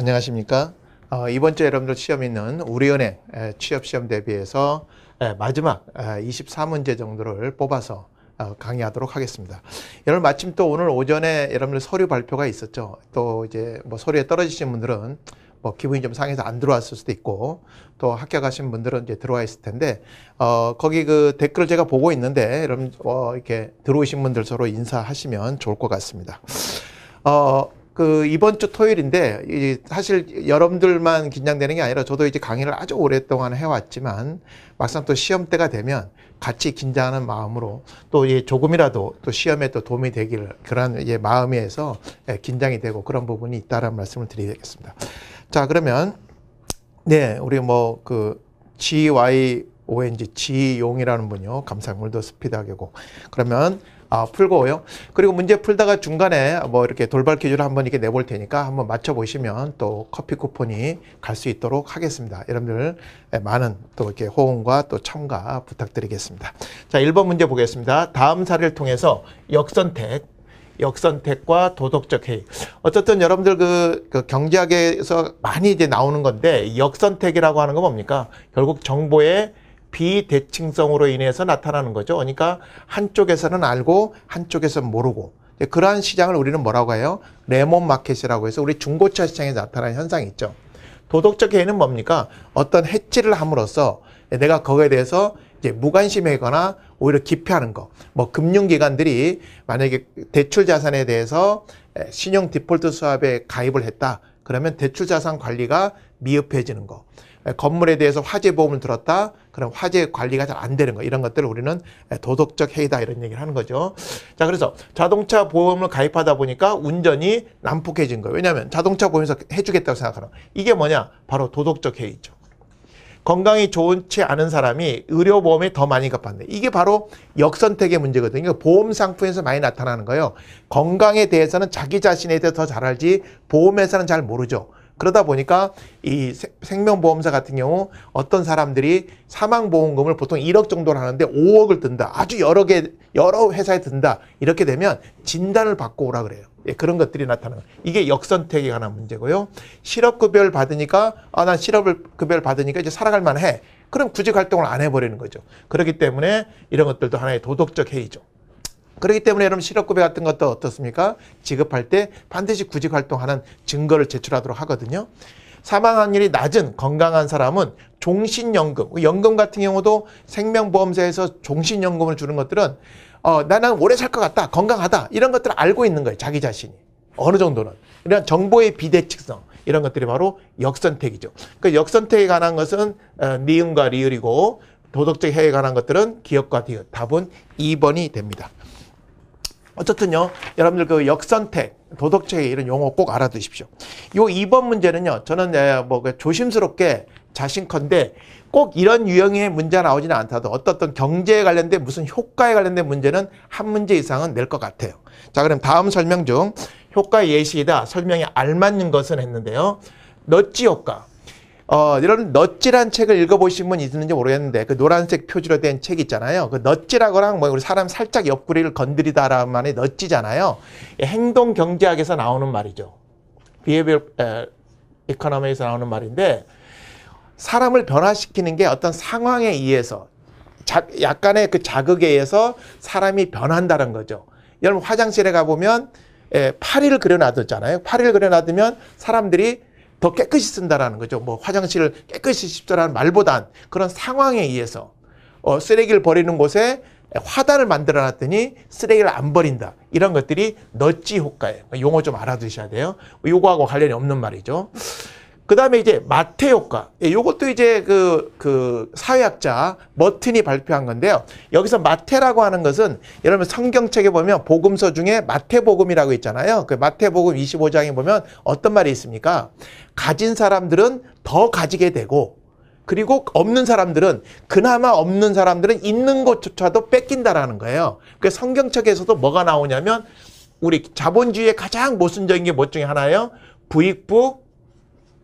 안녕하십니까. 어, 이번 주에 여러분들 시험 있는 우리은행 취업 시험 대비해서 마지막 에, 24문제 정도를 뽑아서 어, 강의하도록 하겠습니다. 여러분 마침 또 오늘 오전에 여러분들 서류 발표가 있었죠. 또 이제 뭐 서류에 떨어지신 분들은 뭐 기분이 좀 상해서 안 들어왔을 수도 있고 또합격하신 분들은 이제 들어와 있을 텐데 어 거기 그 댓글을 제가 보고 있는데 여러분 어 이렇게 들어오신 분들 서로 인사하시면 좋을 것 같습니다. 어그 이번 주 토요일인데 사실 여러분들만 긴장되는 게 아니라 저도 이제 강의를 아주 오랫동안 해왔지만 막상 또 시험 때가 되면 같이 긴장하는 마음으로 또 예, 조금이라도 또 시험에 또 도움이 되기를 그런 예, 마음에서 예, 긴장이 되고 그런 부분이 있다라는 말씀을 드리겠습니다. 자 그러면 네 우리 뭐 그 GY ONG 지용이라는 분요 감사물도 스피드하게고 그러면 아, 풀고요. 그리고 문제 풀다가 중간에 뭐 이렇게 돌발 퀴즈를 한번 이렇게 내볼 테니까 한번 맞춰보시면 또 커피 쿠폰이 갈 수 있도록 하겠습니다. 여러분들 예, 많은 또 이렇게 호응과 또 참가 부탁드리겠습니다. 자, 1번 문제 보겠습니다. 다음 사례를 통해서 역선택 역선택과 도덕적 해이. 어쨌든 여러분들 그, 그, 경제학에서 많이 이제 나오는 건데 역선택이라고 하는 건 뭡니까? 결국 정보의 비대칭성으로 인해서 나타나는 거죠. 그러니까 한쪽에서는 알고 한쪽에서는 모르고 그러한 시장을 우리는 뭐라고 해요? 레몬 마켓이라고 해서 우리 중고차 시장에 나타나는 현상이 있죠. 도덕적 해는 뭡니까? 어떤 해치를 함으로써 내가 거기에 대해서 이제 무관심하거나 오히려 기피하는 거. 뭐 금융기관들이 만약에 대출 자산에 대해서 신용 디폴트 수합에 가입을 했다. 그러면 대출 자산 관리가 미흡해지는 거. 건물에 대해서 화재 보험을 들었다. 그럼 화재 관리가 잘 안 되는 거 이런 것들을 우리는 도덕적 해이다 이런 얘기를 하는 거죠. 자 그래서 자동차 보험을 가입하다 보니까 운전이 난폭해진 거예요. 왜냐하면 자동차 보험에서 해주겠다고 생각하는 이게 뭐냐 바로 도덕적 해이죠. 건강이 좋지 않은 사람이 의료보험에 더 많이 갚았네. 이게 바로 역선택의 문제거든요. 보험 상품에서 많이 나타나는 거예요. 건강에 대해서는 자기 자신에 대해 서더 잘 알지 보험회사는 잘 모르죠. 그러다 보니까 이 생명보험사 같은 경우 어떤 사람들이 사망보험금을 보통 1억 정도를 하는데 5억을 든다. 아주 여러 개, 여러 회사에 든다. 이렇게 되면 진단을 받고 오라 그래요. 예, 그런 것들이 나타나는 이게 역선택에 관한 문제고요. 실업급여를 받으니까, 아, 난 실업급여를 받으니까 이제 살아갈 만해. 그럼 구직 활동을 안 해버리는 거죠. 그렇기 때문에 이런 것들도 하나의 도덕적 해이죠. 그렇기 때문에 여러분 실업급여 같은 것도 어떻습니까? 지급할 때 반드시 구직활동하는 증거를 제출하도록 하거든요. 사망 확률이 낮은 건강한 사람은 종신연금, 연금 같은 경우도 생명보험사에서 종신연금을 주는 것들은 어, 나는 오래 살 것 같다, 건강하다 이런 것들을 알고 있는 거예요, 자기 자신이. 어느 정도는. 이런 정보의 비대칭성 이런 것들이 바로 역선택이죠. 그 역선택에 관한 것은 어, 니은과 리을이고 도덕적 해에 관한 것들은 기억과 디귿. 답은 2번이 됩니다. 어쨌든요, 여러분들 그 역선택, 도덕체계 이런 용어 꼭 알아두십시오. 요 2번 문제는요, 저는 뭐 그 조심스럽게 자신컨대 꼭 이런 유형의 문제가 나오지는 않다도 어떤 어떤 경제에 관련된 무슨 효과에 관련된 문제는 한 문제 이상은 낼 것 같아요. 자, 그럼 다음 설명 중 효과 예시이다. 설명에 알맞는 것은 했는데요. 넛지 효과. 어, 이런 넛지란 책을 읽어보신 분 있는지 모르겠는데 그 노란색 표지로 된 책 있잖아요. 그 넛지라고랑 뭐 우리 사람 살짝 옆구리를 건드리다라는 말이 넛지잖아요. 행동 경제학에서 나오는 말이죠. 비해비어 에코노미에서 나오는 말인데 사람을 변화시키는 게 어떤 상황에 의해서 자, 약간의 그 자극에 의해서 사람이 변한다는 거죠. 여러분 화장실에 가보면 예, 파리를 그려놔뒀잖아요. 파리를 그려놔두면 사람들이 더 깨끗이 쓴다라는 거죠. 뭐 화장실을 깨끗이 씻자라는 말보단 그런 상황에 의해서 어, 쓰레기를 버리는 곳에 화단을 만들어 놨더니 쓰레기를 안 버린다. 이런 것들이 넛지 효과예요. 용어 좀 알아두셔야 돼요. 요거하고 관련이 없는 말이죠. 그 다음에 이제 마태 효과. 예, 요것도 이제 그, 그 사회학자 머튼이 발표한 건데요. 여기서 마태라고 하는 것은 여러분 성경책에 보면 복음서 중에 마태복음이라고 있잖아요. 그 마태복음 25장에 보면 어떤 말이 있습니까? 가진 사람들은 더 가지게 되고 그리고 없는 사람들은 그나마 없는 사람들은 있는 것조차도 뺏긴다라는 거예요. 그 성경책에서도 뭐가 나오냐면 우리 자본주의의 가장 모순적인 게 뭐 중에 하나예요? 부익부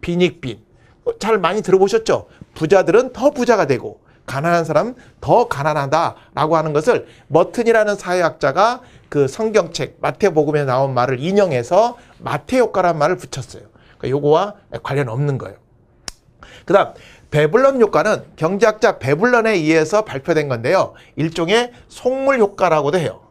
빈익빈. 뭐 잘 많이 들어보셨죠? 부자들은 더 부자가 되고 가난한 사람 더 가난하다라고 하는 것을 머튼이라는 사회학자가 그 성경책 마태복음에 나온 말을 인용해서 마태 효과라는 말을 붙였어요. 그러니까 요거와 관련 없는 거예요. 그다음 베블런 효과는 경제학자 베블런에 의해서 발표된 건데요. 일종의 속물 효과라고도 해요.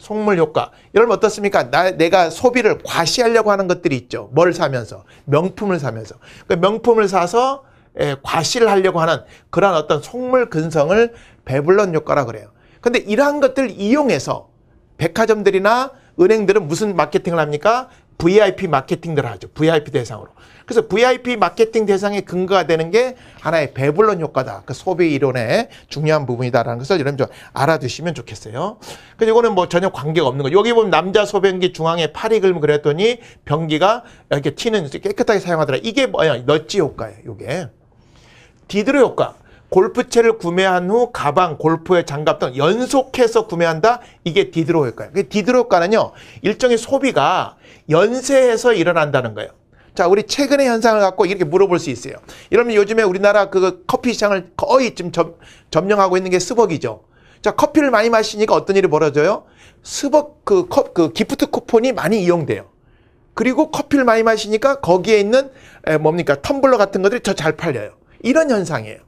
속물 효과. 이러면 어떻습니까? 나, 내가 소비를 과시하려고 하는 것들이 있죠. 뭘 사면서? 명품을 사면서. 그 명품을 사서 에, 예, 과시를 하려고 하는 그러한 어떤 속물 근성을 배불런 효과라 그래요. 근데 이러한 것들을 이용해서 백화점들이나 은행들은 무슨 마케팅을 합니까? VIP 마케팅들을 하죠. VIP 대상으로. 그래서 VIP 마케팅 대상의 근거가 되는 게 하나의 배불론 효과다. 그 소비 이론의 중요한 부분이다라는 것을 여러분 좀 알아두시면 좋겠어요. 그래서 이거는 뭐 전혀 관계가 없는 거. 여기 보면 남자 소변기 중앙에 팔이 글면 그랬더니 변기가 이렇게 튀는 깨끗하게 사용하더라. 이게 뭐야? 넛지 효과예요. 이게. 디드로 효과. 골프채를 구매한 후 가방, 골프의 장갑 등 연속해서 구매한다? 이게 디드로 효과예요. 그 디드로 효과는요. 일종의 소비가 연쇄해서 일어난다는 거예요. 자, 그러니까 우리 최근의 현상을 갖고 이렇게 물어볼 수 있어요. 이러면 요즘에 우리나라 그 커피 시장을 거의 지금 점, 점령하고 있는 게 스벅이죠. 자, 커피를 많이 마시니까 어떤 일이 벌어져요? 스벅 그, 컵, 그 기프트 쿠폰이 많이 이용돼요. 그리고 커피를 많이 마시니까 거기에 있는 에, 뭡니까 텀블러 같은 것들이 더 잘 팔려요. 이런 현상이에요.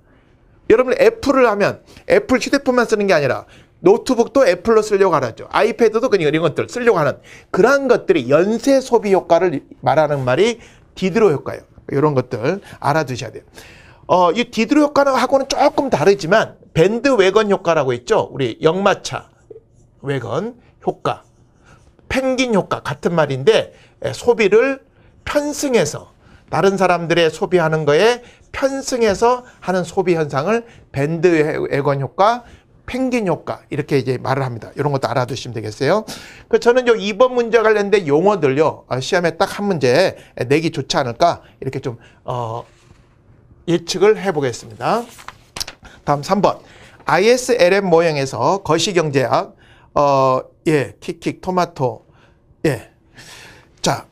여러분 애플을 하면 애플 휴대폰만 쓰는 게 아니라 노트북도 애플로 쓰려고 하죠. 아이패드도 그냥 이런 것들 쓰려고 하는 그러한 것들이 연쇄 소비 효과를 말하는 말이 디드로 효과예요. 이런 것들 알아두셔야 돼요. 어, 이 디드로 효과하고는 조금 다르지만 밴드 외건 효과라고 있죠 우리 역마차 외건 효과, 펭귄 효과 같은 말인데 예, 소비를 편승해서 다른 사람들의 소비하는 거에 편승해서 하는 소비 현상을 밴드 외건 효과, 펭귄 효과 이렇게 이제 말을 합니다. 이런 것도 알아두시면 되겠어요. 그 저는 요 2번 문제 관련된 용어들요. 어, 시험에 딱 한 문제 내기 좋지 않을까 이렇게 좀 어, 예측을 해보겠습니다. 다음 3번 ISLM 모형에서 거시경제학 어, 예, 킥킥 토마토 예. 자,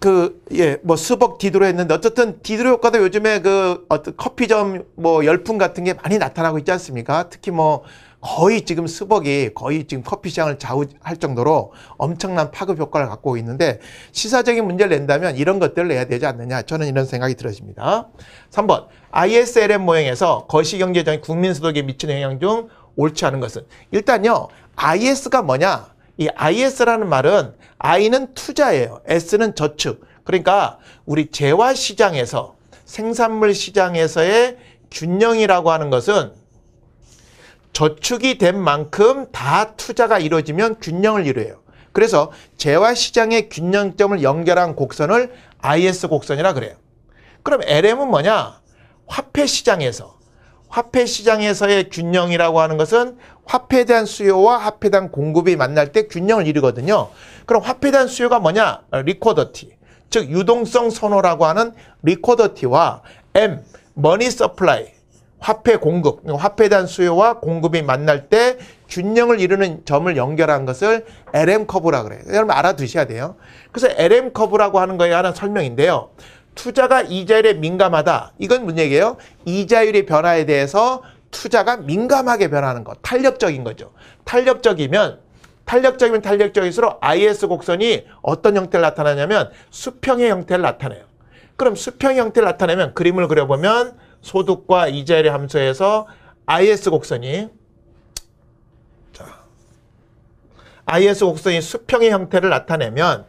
그, 예, 뭐, 수벅 디드로 했는데, 어쨌든 디드로 효과도 요즘에 그, 어떤 커피점, 뭐, 열풍 같은 게 많이 나타나고 있지 않습니까? 특히 뭐, 거의 지금 스벅이 거의 지금 커피 시장을 좌우할 정도로 엄청난 파급 효과를 갖고 있는데 시사적인 문제를 낸다면 이런 것들을 내야 되지 않느냐 저는 이런 생각이 들어집니다. 3번 ISLM 모형에서 거시경제적인 국민소득에 미치는 영향 중 옳지 않은 것은 일단요 IS가 뭐냐 이 IS라는 말은 I는 투자예요. S는 저축. 그러니까 우리 재화 시장에서 생산물 시장에서의 균형이라고 하는 것은 저축이 된 만큼 다 투자가 이루어지면 균형을 이루어요. 그래서 재화 시장의 균형점을 연결한 곡선을 IS 곡선이라 그래요. 그럼 LM은 뭐냐? 화폐 시장에서 화폐 시장에서의 균형이라고 하는 것은 화폐에 대한 수요와 화폐에 대한 공급이 만날 때 균형을 이루거든요. 그럼 화폐에 대한 수요가 뭐냐? 리코더티. 즉 유동성 선호라고 하는 리코더티와 M, 머니 서플라이, 화폐 공급, 그러니까 화폐에 대한 수요와 공급이 만날 때 균형을 이루는 점을 연결한 것을 LM 커브라 그래요. 여러분 알아두셔야 돼요. 그래서 LM 커브라고 하는 거에 관한 설명인데요. 투자가 이자율에 민감하다. 이건 뭔 얘기예요? 이자율의 변화에 대해서 투자가 민감하게 변하는 것. 탄력적인 거죠. 탄력적이면 탄력적이면 탄력적일수록 IS 곡선이 어떤 형태를 나타나냐면 수평의 형태를 나타내요. 그럼 수평 의 형태를 나타내면 그림을 그려보면 소득과 이자를 율 함수해서 IS 곡선이 자, IS 곡선이 수평의 형태를 나타내면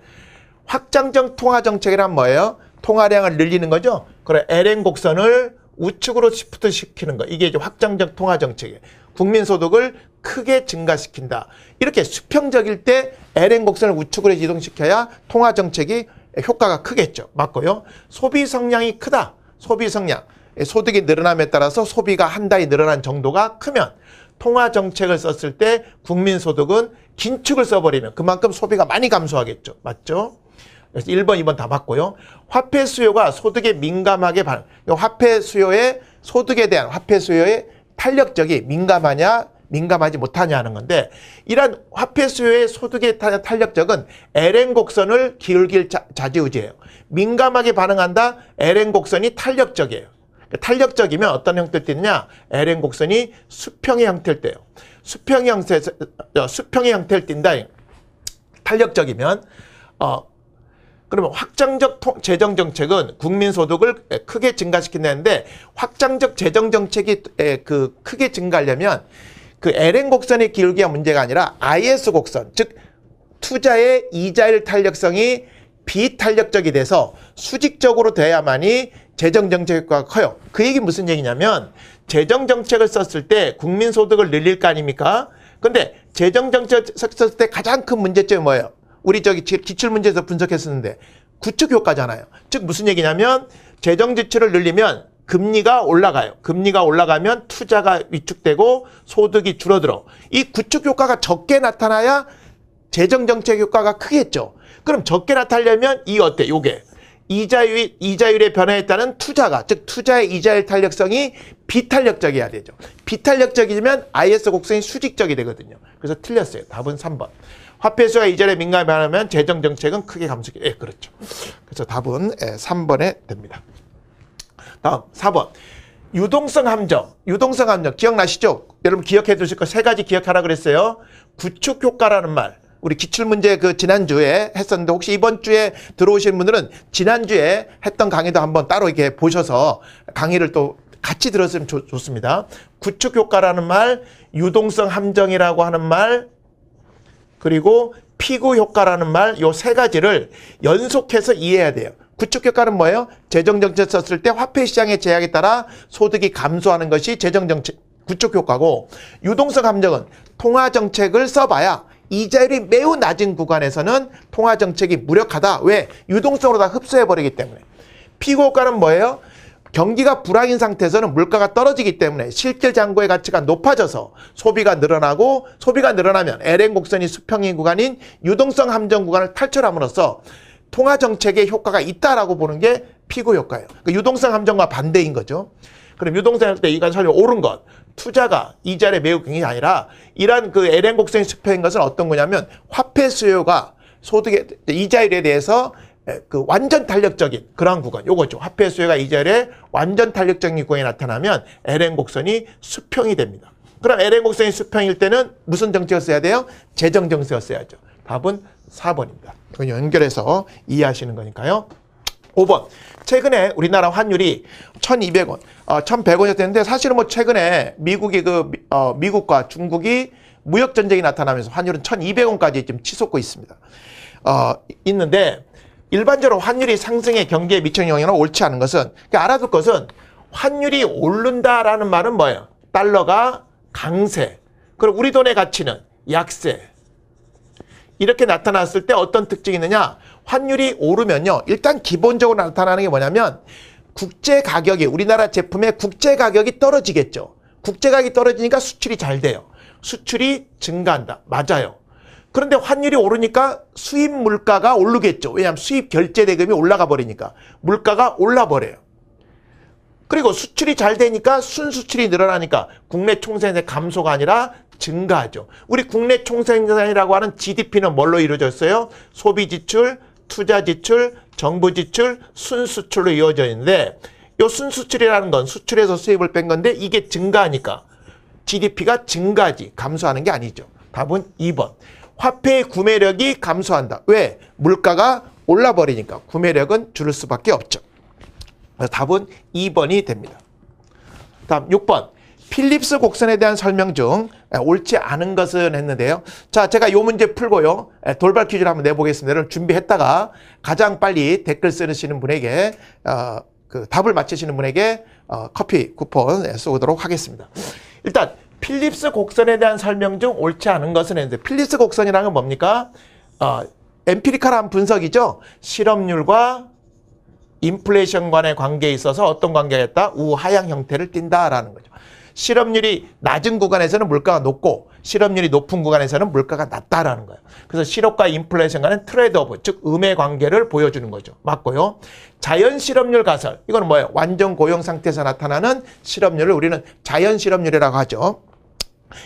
확장적 통화 정책이란 뭐예요? 통화량을 늘리는 거죠. 그래 LN 곡선을 우측으로 시프트 시키는 거. 이게 이제 확장적 통화 정책이에요. 국민 소득을 크게 증가시킨다. 이렇게 수평적일 때 LN 곡선을 우측으로 이동시켜야 통화 정책이 효과가 크겠죠. 맞고요. 소비 성량이 크다. 소비 성량. 예, 소득이 늘어남에 따라서 소비가 한 달이 늘어난 정도가 크면 통화 정책을 썼을 때 국민 소득은 긴축을 써버리면 그만큼 소비가 많이 감소하겠죠. 맞죠? 그래서 1번, 2번 다 맞고요. 화폐 수요가 소득에 민감하게 반, 그러니까 화폐 수요에 소득에 대한 화폐 수요의 탄력적이 민감하냐, 민감하지 못하냐 하는 건데 이러한 화폐 수요의 소득에 탄력적은 LN 곡선을 기울길 자, 자지우지예요. 민감하게 반응한다. LN 곡선이 탄력적이에요. 탄력적이면 어떤 형태를 띠느냐? LN 곡선이 수평의 형태일때요 수평의 형태, 어, 수평의 형태를 띈다. 탄력적이면 어 그러면 확장적 재정 정책은 국민 소득을 크게 증가시키는데 확장적 재정 정책이 그 크게 증가하려면 그 LN 곡선의 기울기가 문제가 아니라 IS 곡선 즉 투자의 이자율 탄력성이 비탄력적이 돼서 수직적으로 돼야만이 재정정책효과가 커요. 그 얘기 무슨 얘기냐면 재정정책을 썼을 때 국민소득을 늘릴 거 아닙니까? 근데 재정정책 을 썼을 때 가장 큰 문제점이 뭐예요? 우리 저기 기출문제에서 분석했었는데 구축효과잖아요. 즉 무슨 얘기냐면 재정지출을 늘리면 금리가 올라가요. 금리가 올라가면 투자가 위축되고 소득이 줄어들어. 이 구축효과가 적게 나타나야 재정정책 효과가 크겠죠. 그럼 적게 나타나려면 이 어때? 요게. 이자율, 이자율의 변화에 따른 투자가, 즉 투자의 이자율 탄력성이 비탄력적이어야 되죠. 비탄력적이면 IS 곡선이 수직적이 되거든요. 그래서 틀렸어요. 답은 3번. 화폐수가 이자율에 민감히 변하면 재정정책은 크게 감소해. 예, 그렇죠. 그래서 답은 3번에 예, 됩니다. 다음 4번. 유동성 함정, 유동성 함정 기억나시죠? 여러분 기억해 두실 거 세 가지 기억하라 그랬어요. 구축 효과라는 말, 우리 기출문제 그 지난주에 했었는데 혹시 이번 주에 들어오신 분들은 지난주에 했던 강의도 한번 따로 이렇게 보셔서 강의를 또 같이 들었으면 좋, 좋습니다. 구축효과라는 말, 유동성 함정이라고 하는 말, 그리고 피구 효과라는 말 요 세 가지를 연속해서 이해해야 돼요. 구축 효과는 뭐예요? 재정 정책 썼을 때 화폐 시장의 제약에 따라 소득이 감소하는 것이 재정 정책 구축 효과고 유동성 함정은 통화 정책을 써봐야 이자율이 매우 낮은 구간에서는 통화 정책이 무력하다. 왜? 유동성으로 다 흡수해버리기 때문에. 피고가는 뭐예요? 경기가 불황인 상태에서는 물가가 떨어지기 때문에 실질 잔고의 가치가 높아져서 소비가 늘어나고 소비가 늘어나면 LN 곡선이 수평인 구간인 유동성 함정 구간을 탈출함으로써 통화 정책의 효과가 있다라고 보는 게 피고 효과예요. 그러니까 유동성 함정과 반대인 거죠. 그럼 유동성 할때 이건 설령 옳은 것, 투자가 이자를 매우 굉장히 아니라 이러한 그 LN 곡선이 수평인 것은 어떤 거냐면 화폐 수요가 소득의 이자율에 대해서 그 완전 탄력적인 그러한 구간 요거죠. 화폐 수요가 이자율에 완전 탄력적인 구간이 나타나면 LN 곡선이 수평이 됩니다. 그럼 LN 곡선이 수평일 때는 무슨 정책을 써야 돼요? 재정 정세을 써야죠. 답은 4번입니다. 이 연결해서 이해하시는 거니까요. 5번. 최근에 우리나라 환율이 1200원, 어, 1100원이었는데 사실은 뭐 최근에 미국이 그, 어, 미국과 중국이 무역전쟁이 나타나면서 환율은 1200원까지 지금 치솟고 있습니다. 어, 있는데 일반적으로 환율이 상승의 경기에 미치는 영향은 옳지 않은 것은 그러니까 알아둘 것은 환율이 오른다라는 말은 뭐예요? 달러가 강세. 그리고 우리 돈의 가치는 약세. 이렇게 나타났을 때 어떤 특징이 있느냐? 환율이 오르면요. 일단 기본적으로 나타나는 게 뭐냐면 국제 가격이 우리나라 제품의 국제 가격이 떨어지겠죠. 국제 가격이 떨어지니까 수출이 잘 돼요. 수출이 증가한다. 맞아요. 그런데 환율이 오르니까 수입 물가가 오르겠죠. 왜냐하면 수입 결제 대금이 올라가 버리니까 물가가 올라 버려요. 그리고 수출이 잘 되니까 순수출이 늘어나니까 국내 총생산의 감소가 아니라 증가하죠. 우리 국내 총생산이라고 하는 GDP는 뭘로 이루어졌어요? 소비 지출, 투자 지출, 정부 지출, 순수출로 이어져 있는데 요 순수출이라는 건 수출에서 수입을 뺀 건데 이게 증가하니까 GDP가 증가하지 감소하는 게 아니죠. 답은 2번. 화폐의 구매력이 감소한다. 왜? 물가가 올라버리니까 구매력은 줄을 수밖에 없죠. 답은 2번이 됩니다. 다음 6번. 필립스 곡선에 대한 설명 중 옳지 않은 것은 했는데요. 자, 제가 요 문제 풀고요. 돌발 퀴즈를 한번 내보겠습니다. 준비했다가 가장 빨리 댓글 쓰시는 분에게 어, 그 답을 맞히시는 분에게 어, 커피 쿠폰 예, 쏘도록 하겠습니다. 일단 필립스 곡선에 대한 설명 중 옳지 않은 것은 했는데 필립스 곡선이라는 건 뭡니까? 어, 엠피리컬한 분석이죠. 실업률과 인플레이션 간의 관계에 있어서 어떤 관계가 있다? 우하향 형태를 띈다라는 거죠. 실업률이 낮은 구간에서는 물가가 높고 실업률이 높은 구간에서는 물가가 낮다라는 거예요. 그래서 실업과 인플레이션 간의 트레이드오브, 즉 음의 관계를 보여주는 거죠. 맞고요. 자연 실업률 가설, 이거는 뭐예요? 완전 고용 상태에서 나타나는 실업률을 우리는 자연 실업률이라고 하죠.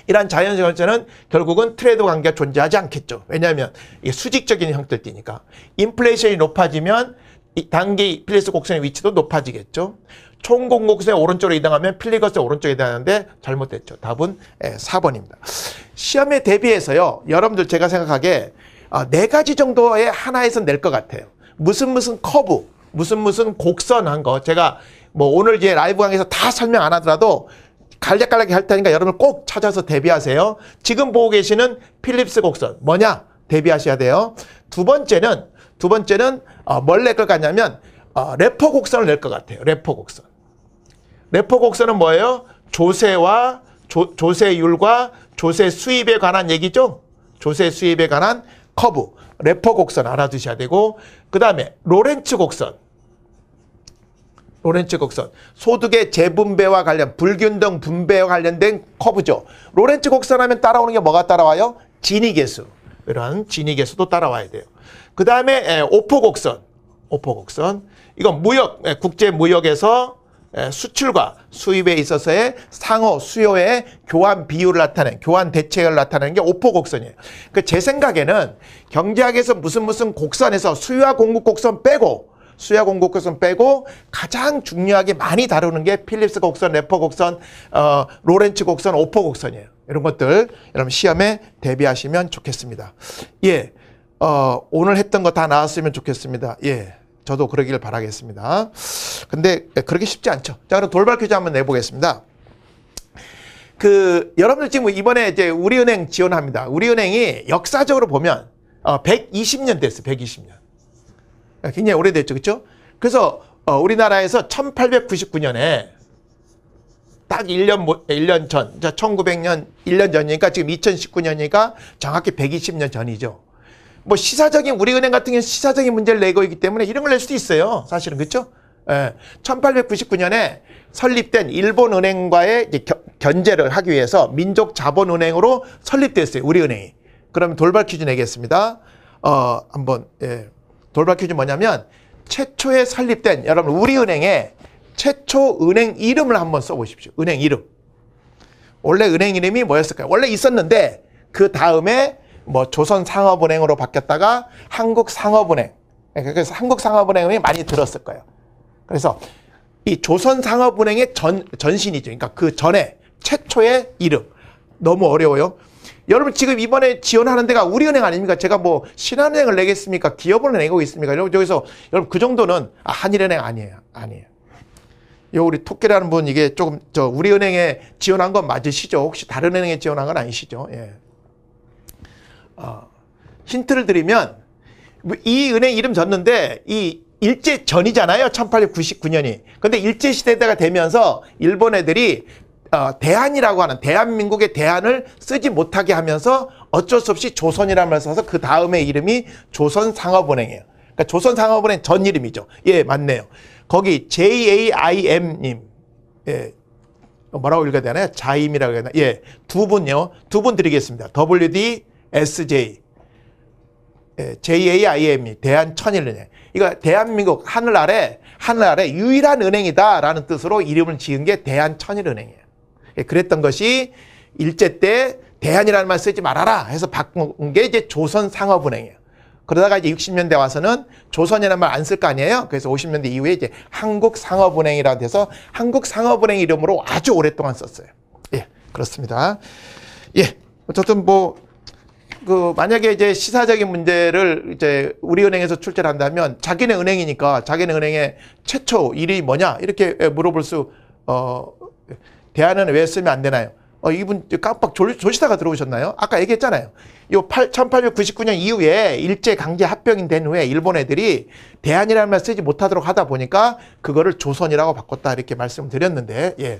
이러한 자연 실업률은 결국은 트레이드 관계가 존재하지 않겠죠. 왜냐하면 이게 수직적인 형태를 띠니까. 인플레이션이 높아지면 이 단기 필리스 곡선의 위치도 높아지겠죠. 총공국세 오른쪽으로 이동하면 필리거스 오른쪽에 이동하는데 잘못됐죠. 답은 4번입니다. 예, 시험에 대비해서요. 여러분들 제가 생각하기에 아, 네 가지 정도의 하나에서 낼 것 같아요. 무슨 무슨 커브, 무슨 무슨 곡선한 거. 제가 뭐 오늘 이제 라이브 강에서 다 설명 안 하더라도 갈략갈략 할 테니까 여러분 꼭 찾아서 대비하세요. 지금 보고 계시는 필립스 곡선. 뭐냐? 대비하셔야 돼요. 두 번째는 두 번째는 뭘낼것 어, 같냐면 아, 래퍼 곡선을 낼 것 같아요. 래퍼 곡선. 래퍼 곡선은 뭐예요? 조세와 조, 조세율과 조세 수입에 관한 얘기죠. 조세 수입에 관한 커브. 래퍼 곡선 알아두셔야 되고 그 다음에 로렌츠 곡선. 로렌츠 곡선. 소득의 재분배와 관련 불균등 분배와 관련된 커브죠. 로렌츠 곡선 하면 따라오는 게 뭐가 따라와요? 지니계수. 이런 지니계수도 따라와야 돼요. 그 다음에 오퍼 곡선. 오퍼 곡선. 이건 무역, 예, 국제 무역에서 예, 수출과 수입에 있어서의 상호 수요의 교환 비율을 나타낸 교환 대책을 나타내는 게 오포 곡선이에요. 그제 그러니까 생각에는 경제학에서 무슨 무슨 곡선에서 수요와 공급 곡선 빼고 수요와 공급 곡선 빼고 가장 중요하게 많이 다루는 게 필립스 곡선, 래퍼 곡선, 어, 로렌츠 곡선, 오퍼 곡선이에요. 이런 것들 여러분 시험에 대비하시면 좋겠습니다. 예, 어, 오늘 했던 거 다 나왔으면 좋겠습니다. 예. 저도 그러길 바라겠습니다. 근데 예, 그렇게 쉽지 않죠. 자, 그럼 돌발 퀴즈 한번 내보겠습니다. 그 여러분들 지금 이번에 이제 우리은행 지원합니다. 우리은행이 역사적으로 보면 어, 120년 됐어요. 120년. 예, 굉장히 오래됐죠. 그렇죠? 그래서 어, 우리나라에서 1899년에 딱 1년, 1년 예, 전, 1900년, 1년 전이니까 지금 2019년이니까 정확히 120년 전이죠. 뭐 시사적인 우리은행 같은 경우는 시사적인 문제를 내고 있기 때문에 이런 걸 낼 수도 있어요. 사실은 그렇죠? 예, 1899년에 설립된 일본은행과의 견제를 하기 위해서 민족자본은행으로 설립됐어요. 우리은행이. 그러면 돌발 퀴즈 내겠습니다. 어, 한번 예. 돌발 퀴즈 뭐냐면 최초에 설립된 여러분 우리은행의 최초 은행 이름을 한번 써보십시오. 은행 이름. 원래 은행 이름이 뭐였을까요? 원래 있었는데 그 다음에 뭐 조선 상업은행으로 바뀌었다가 한국 상업은행. 예, 그래서 한국 상업은행이 많이 들었을 거예요. 그래서 이 조선 상업은행의 전, 전신이죠. 그러니까 그 전에 최초의 이름. 너무 어려워요. 여러분 지금 이번에 지원하는 데가 우리은행 아닙니까? 제가 뭐 신한은행을 내겠습니까? 기업은행 내고 있습니까? 여러분 여기서 여러분 그 정도는 아, 한일은행 아니에요. 아니에요. 요 우리 토끼라는 분 이게 조금 저 우리은행에 지원한 건 맞으시죠? 혹시 다른 은행에 지원한 건 아니시죠? 예. 어, 힌트를 드리면 뭐 이 은행 이름 졌는데 이 일제 전이잖아요. 1899년이. 근데 일제 시대가 되면서 일본 애들이 어, 대한이라고 하는 대한민국의 대한을 쓰지 못하게 하면서 어쩔 수 없이 조선이라는 말을 써서 그 다음에 이름이 조선상업은행이에요. 그러니까 조선상업은행 전 이름이죠. 예, 맞네요. 거기 JAIM님. 예. 뭐라고 읽어야 되나요? 자임이라고 해야 되나? 요 예. 두 분요. 두 분 드리겠습니다. WD SJ, 예, JAIM이 대한천일은행. 그러 대한민국 하늘 아래 하늘 아래 유일한 은행이다라는 뜻으로 이름을 지은 게 대한천일은행이에요. 예, 그랬던 것이 일제 때 대한이라는 말 쓰지 말아라 해서 바꾼 게 이제 조선상업은행이에요. 그러다가 이제 60년대 와서는 조선이라는 말 안 쓸 거 아니에요. 그래서 50년대 이후에 이제 한국상업은행이라 돼서 한국상업은행 이름으로 아주 오랫동안 썼어요. 예, 그렇습니다. 예, 어쨌든 뭐그 만약에 이제 시사적인 문제를 이제 우리은행에서 출제를 한다면 자기네 은행이니까 자기네 은행의 최초 일이 뭐냐 이렇게 물어볼 수 어, 대안은 왜 쓰면 안 되나요? 어, 이분 깜빡 졸, 조시다가 들어오셨나요? 아까 얘기했잖아요. 요 8, 1899년 이후에 일제 강제 합병이 된 후에 일본 애들이 대안이라는 말 쓰지 못하도록 하다 보니까 그거를 조선이라고 바꿨다 이렇게 말씀드렸는데 예.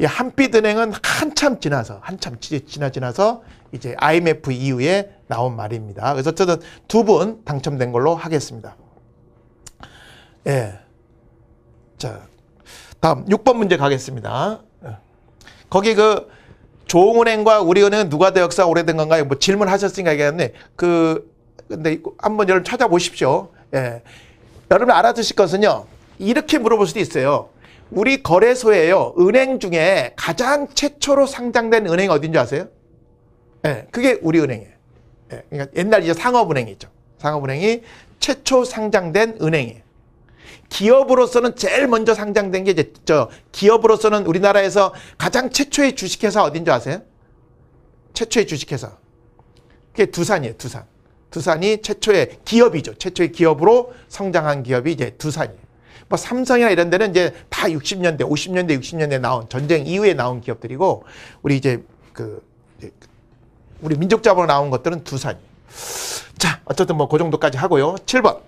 이 한빛은행은 한참 지나서 한참 지나 지나서 이제 IMF 이후에 나온 말입니다. 그래서 저는 두 분 당첨된 걸로 하겠습니다. 예. 자, 다음 6번 문제 가겠습니다. 예. 거기 그 조은행과 우리은행 누가 더 역사 오래된 건가요? 뭐 질문하셨으니까 얘기하는데 그 근데 한번 여러분 찾아보십시오. 예. 여러분 알아두실 것은요. 이렇게 물어볼 수도 있어요. 우리 거래소에요. 은행 중에 가장 최초로 상장된 은행 이 어딘지 아세요? 예, 네, 그게 우리 은행이에요. 예, 그러니까 옛날 이제 상업은행이죠. 상업은행이 최초 상장된 은행이에요. 기업으로서는 제일 먼저 상장된 게 이제 저 기업으로서는 우리나라에서 가장 최초의 주식회사 어딘 지 아세요? 최초의 주식회사. 그게 두산이에요, 두산. 두산이 최초의 기업이죠. 최초의 기업으로 성장한 기업이 이제 두산이에요. 뭐 삼성이나 이런 데는 이제 다 60년대, 50년대, 60년대 나온 전쟁 이후에 나온 기업들이고 우리 이제 그 우리 민족 자본로 나온 것들은 두산이. 자, 어쨌든 뭐 그 정도까지 하고요. 7번.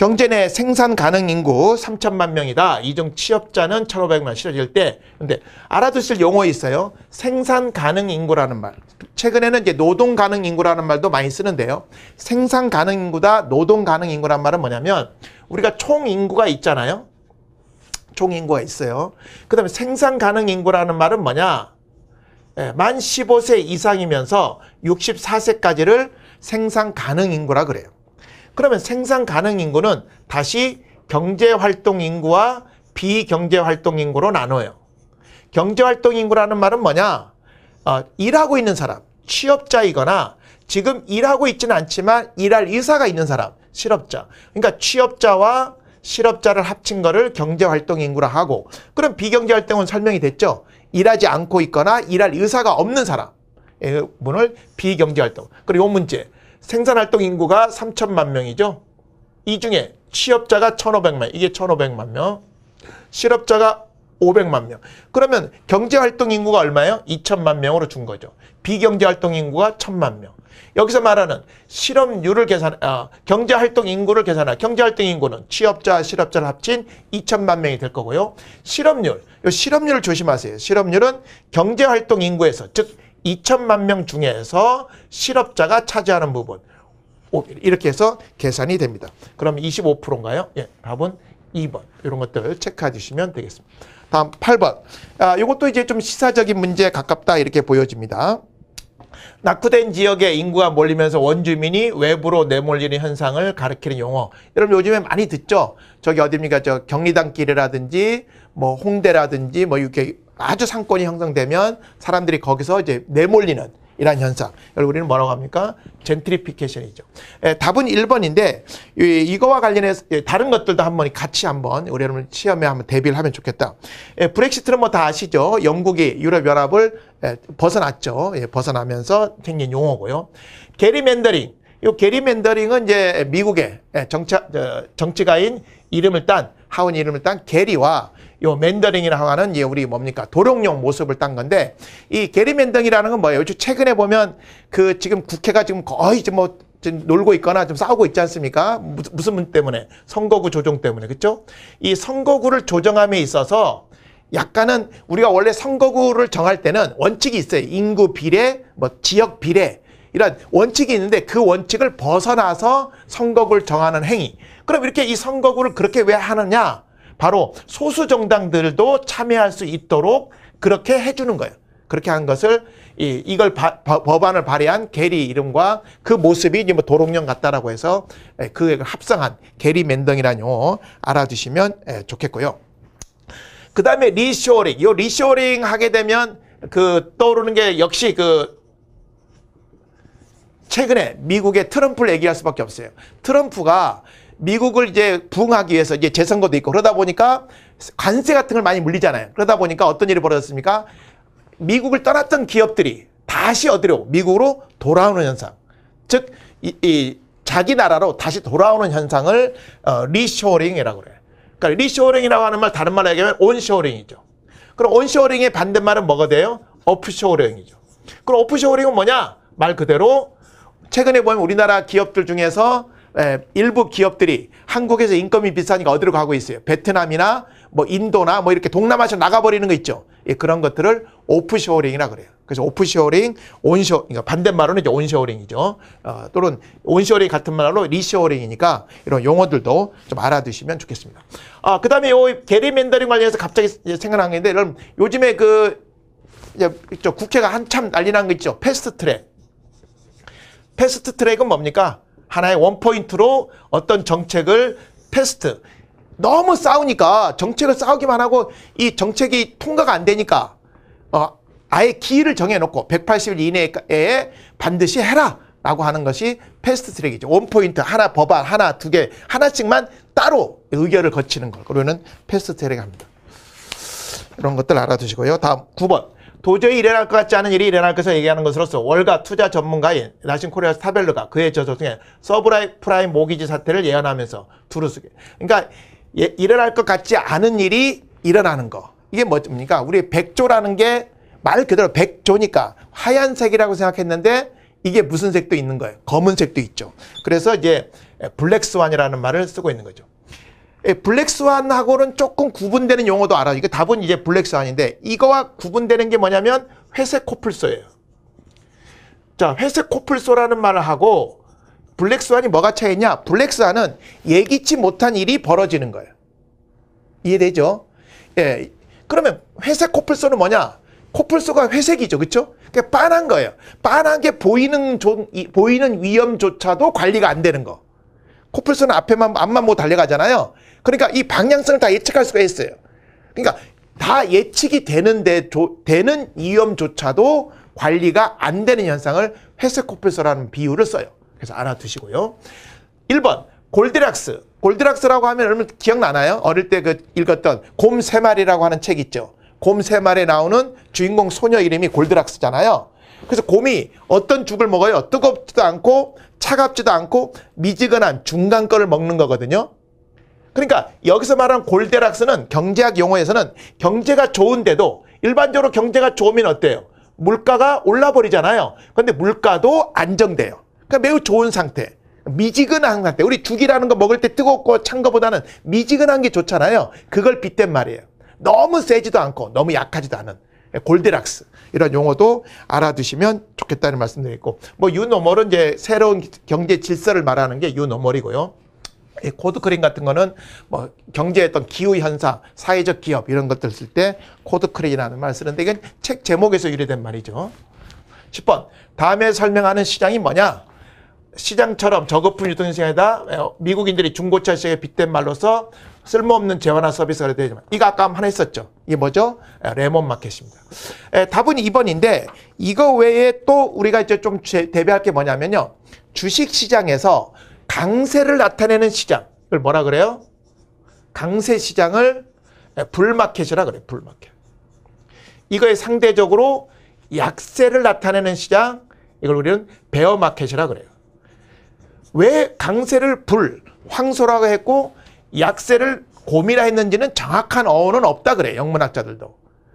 경제 내 생산 가능 인구 3천만 명이다. 이 중 취업자는 1,500만 실어질 때. 근데 알아두실 용어 있어요. 생산 가능 인구라는 말. 최근에는 이제 노동 가능 인구라는 말도 많이 쓰는데요. 생산 가능 인구다, 노동 가능 인구란 말은 뭐냐면 우리가 총 인구가 있잖아요. 총 인구가 있어요. 그다음에 생산 가능 인구라는 말은 뭐냐? 예, 만 15세 이상이면서 64세까지를 생산 가능 인구라 그래요. 그러면 생산 가능 인구는 다시 경제활동 인구와 비경제활동 인구로 나눠요. 경제활동 인구라는 말은 뭐냐? 어, 일하고 있는 사람, 취업자이거나 지금 일하고 있지는 않지만 일할 의사가 있는 사람, 실업자. 그러니까 취업자와 실업자를 합친 거를 경제활동 인구라 하고 그럼 비경제활동은 설명이 됐죠. 일하지 않고 있거나 일할 의사가 없는 사람. 문을 비경제활동. 그리고 요 문제. 생산활동 인구가 3천만 명이죠. 이 중에 취업자가 1,500만, 이게 1,500만 명. 실업자가 500만 명. 그러면 경제활동 인구가 얼마예요? 2천만 명으로 준 거죠. 비경제활동 인구가 1천만 명. 여기서 말하는 실업률을 계산, 아, 경제활동 인구를 계산하 경제활동 인구는 취업자, 실업자를 합친 2천만 명이 될 거고요. 실업률, 요 실업률을 조심하세요. 실업률은 경제활동 인구에서, 즉 2천만 명 중에서 실업자가 차지하는 부분. 이렇게 해서 계산이 됩니다. 그럼 25%인가요? 예, 답은 2번. 이런 것들 체크해 주시면 되겠습니다. 다음 8번. 아, 이것도 이제 좀 시사적인 문제에 가깝다 이렇게 보여집니다. 낙후된 지역의 인구가 몰리면서 원주민이 외부로 내몰리는 현상을 가리키는 용어. 여러분 요즘에 많이 듣죠? 저기 어딥니까? 저 경리단길이라든지 뭐 홍대라든지 뭐 이렇게 아주 상권이 형성되면 사람들이 거기서 이제 내몰리는 이런 현상. 여러분 우리는 뭐라고 합니까? 젠트리피케이션이죠. 예, 답은 1번인데 이, 거와 관련해서 예, 다른 것들도 한번 같이 한번 우리 여러분 시험에 한번 대비를 하면 좋겠다. 예, 브렉시트는 뭐 다 아시죠? 영국이 유럽 연합을 예, 벗어났죠. 예, 벗어나면서 생긴 용어고요. 게리맨더링. 이 게리맨더링은 이제 미국의 예, 정치, 정치가인 이름을 딴 하원 이름을 딴 게리와 요 맨더링이라고 하는 예, 우리 뭡니까 도롱뇽 모습을 딴 건데 이 게리 맨더링이라는 건 뭐예요? 최근에 보면 그 지금 국회가 지금 거의 지금 뭐 지금 놀고 있거나 좀 싸우고 있지 않습니까? 무슨 문 때문에 선거구 조정 때문에 그렇죠? 이 선거구를 조정함에 있어서 약간은 우리가 원래 선거구를 정할 때는 원칙이 있어요. 인구 비례, 뭐 지역 비례 이런 원칙이 있는데 그 원칙을 벗어나서 선거구를 정하는 행위. 그럼 이렇게 이 선거구를 그렇게 왜 하느냐? 바로 소수 정당들도 참여할 수 있도록 그렇게 해주는 거예요. 그렇게 한 것을 이, 이걸 바, 바, 법안을 발의한 게리 이름과 그 모습이 이제 뭐 도롱뇽 같다라고 해서 예, 그 합성한 게리 맨덩이란 용어 알아두시면 예, 좋겠고요. 그 다음에 리쇼링. 요 리쇼링 하게 되면 그 떠오르는 게 역시 그 최근에 미국의 트럼프를 얘기할 수밖에 없어요. 트럼프가 미국을 이제 부흥하기 위해서 이제 재선거도 있고 그러다 보니까 관세 같은 걸 많이 물리잖아요. 그러다 보니까 어떤 일이 벌어졌습니까? 미국을 떠났던 기업들이 다시 어디로 미국으로 돌아오는 현상. 즉, 이, 이 자기 나라로 다시 돌아오는 현상을 어, 리쇼링이라고 그래요. 그러니까 리쇼링이라고 하는 말 다른 말로 얘기하면 온쇼링이죠. 그럼 온쇼링의 반대말은 뭐가 돼요? 오프쇼링이죠. 그럼 오프쇼링은 뭐냐? 말 그대로 최근에 보면 우리나라 기업들 중에서 예, 일부 기업들이 한국에서 인건비 비싸니까 어디로 가고 있어요? 베트남이나 뭐 인도나 뭐 이렇게 동남아시아 나가버리는 거 있죠. 예, 그런 것들을 오프쇼어링이라 그래요. 그래서 오프쇼어링, 온쇼, 그러니까 반대말로는 이제 온쇼어링이죠. 어, 또는 온쇼어링 같은 말로 리쇼어링이니까 이런 용어들도 좀 알아두시면 좋겠습니다. 아, 그 다음에 요 게리 맨더링 관련해서 갑자기 생각난 게 있는데, 요즘에 그, 이제 국회가 한참 난리 난 거 있죠. 패스트 트랙. 패스트 트랙은 뭡니까? 하나의 원포인트로 어떤 정책을 테스트. 너무 싸우니까 정책을 싸우기만 하고 이 정책이 통과가 안 되니까 어, 아예 기일을 정해놓고 180일 이내에 반드시 해라. 라고 하는 것이 패스트 트랙이죠. 원포인트 하나 법안 하나 두 개 하나씩만 따로 의결을 거치는 걸 그러는 패스트 트랙 합니다. 이런 것들 알아두시고요. 다음 9번 도저히 일어날 것 같지 않은 일이 일어날 것을 얘기하는 것으로서 월가 투자 전문가인 라신 코리아 사벨르가 그의 저서 중에 서브프라임 라 모기지 사태를 예언하면서 두루쓰게 그러니까 예, 일어날 것 같지 않은 일이 일어나는 거. 이게 뭡니까? 우리 백조라는 게 말 그대로 백조니까 하얀색이라고 생각했는데 이게 무슨 색도 있는 거예요. 검은색도 있죠. 그래서 이제 블랙스완이라는 말을 쓰고 있는 거죠. 예, 블랙스완하고는 조금 구분되는 용어도 알아요. 이게 답은 이제 블랙스완인데 이거와 구분되는 게 뭐냐면 회색 코뿔소예요. 자, 회색 코뿔소라는 말을 하고 블랙스완이 뭐가 차이냐? 블랙스완은 예기치 못한 일이 벌어지는 거예요. 이해되죠? 예. 그러면 회색 코뿔소는 뭐냐? 코뿔소가 회색이죠. 그쵸그러 그러니까 빤한 거예요. 빤한 게 보이는 조, 이, 보이는 위험조차도 관리가 안 되는 거. 코뿔소는 앞에만 앞만 못 뭐 달려가잖아요. 그러니까 이 방향성을 다 예측할 수가 있어요. 그러니까 다 예측이 되는데 조, 되는 위험조차도 관리가 안 되는 현상을 회색 코페서라는 비유를 써요. 그래서 알아두시고요. 1번 골드락스. 골드락스라고 하면 여러분 기억나나요? 어릴 때 그 읽었던 곰 세 마리라고 하는 책 있죠. 곰 세 마리에 나오는 주인공 소녀 이름이 골드락스잖아요. 그래서 곰이 어떤 죽을 먹어요? 뜨겁지도 않고 차갑지도 않고 미지근한 중간 거를 먹는 거거든요. 그러니까 여기서 말한 골데락스는 경제학 용어에서는 경제가 좋은데도 일반적으로 경제가 좋으면 어때요? 물가가 올라버리잖아요. 근데 물가도 안정돼요. 그러니까 매우 좋은 상태. 미지근한 상태. 우리 죽이라는 거 먹을 때 뜨겁고 찬 거보다는 미지근한 게 좋잖아요. 그걸 빗댄 말이에요. 너무 세지도 않고 너무 약하지도 않은 골데락스 이런 용어도 알아두시면 좋겠다는 말씀드리고 뭐 유노멀은 이제 새로운 경제 질서를 말하는 게 유노멀이고요. 코드 크림 같은 거는 뭐 경제의 어떤 기후 현상, 사회적 기업 이런 것들 쓸 때 코드 크림이라는 말을 쓰는데 이건 책 제목에서 유래된 말이죠. 10번. 다음에 설명하는 시장이 뭐냐? 시장처럼 저급품 유통시장에다 미국인들이 중고차 시장에 빗댄 말로서 쓸모없는 재화나 서비스가 되지만 이거 아까 하나 했었죠. 이게 뭐죠? 레몬 마켓입니다. 에, 답은 2번인데 이거 외에 또 우리가 이제 좀 대비할 게 뭐냐면요. 주식시장에서 강세를 나타내는 시장을 뭐라 그래요? 강세 시장을 네, 불마켓이라 그래요. 불마켓. 이거에 상대적으로 약세를 나타내는 시장 이걸 우리는 베어마켓이라 그래요. 왜 강세를 불, 황소라고 했고 약세를 곰이라 했는지는 정확한 어원은 없다 그래요. 영문학자들도.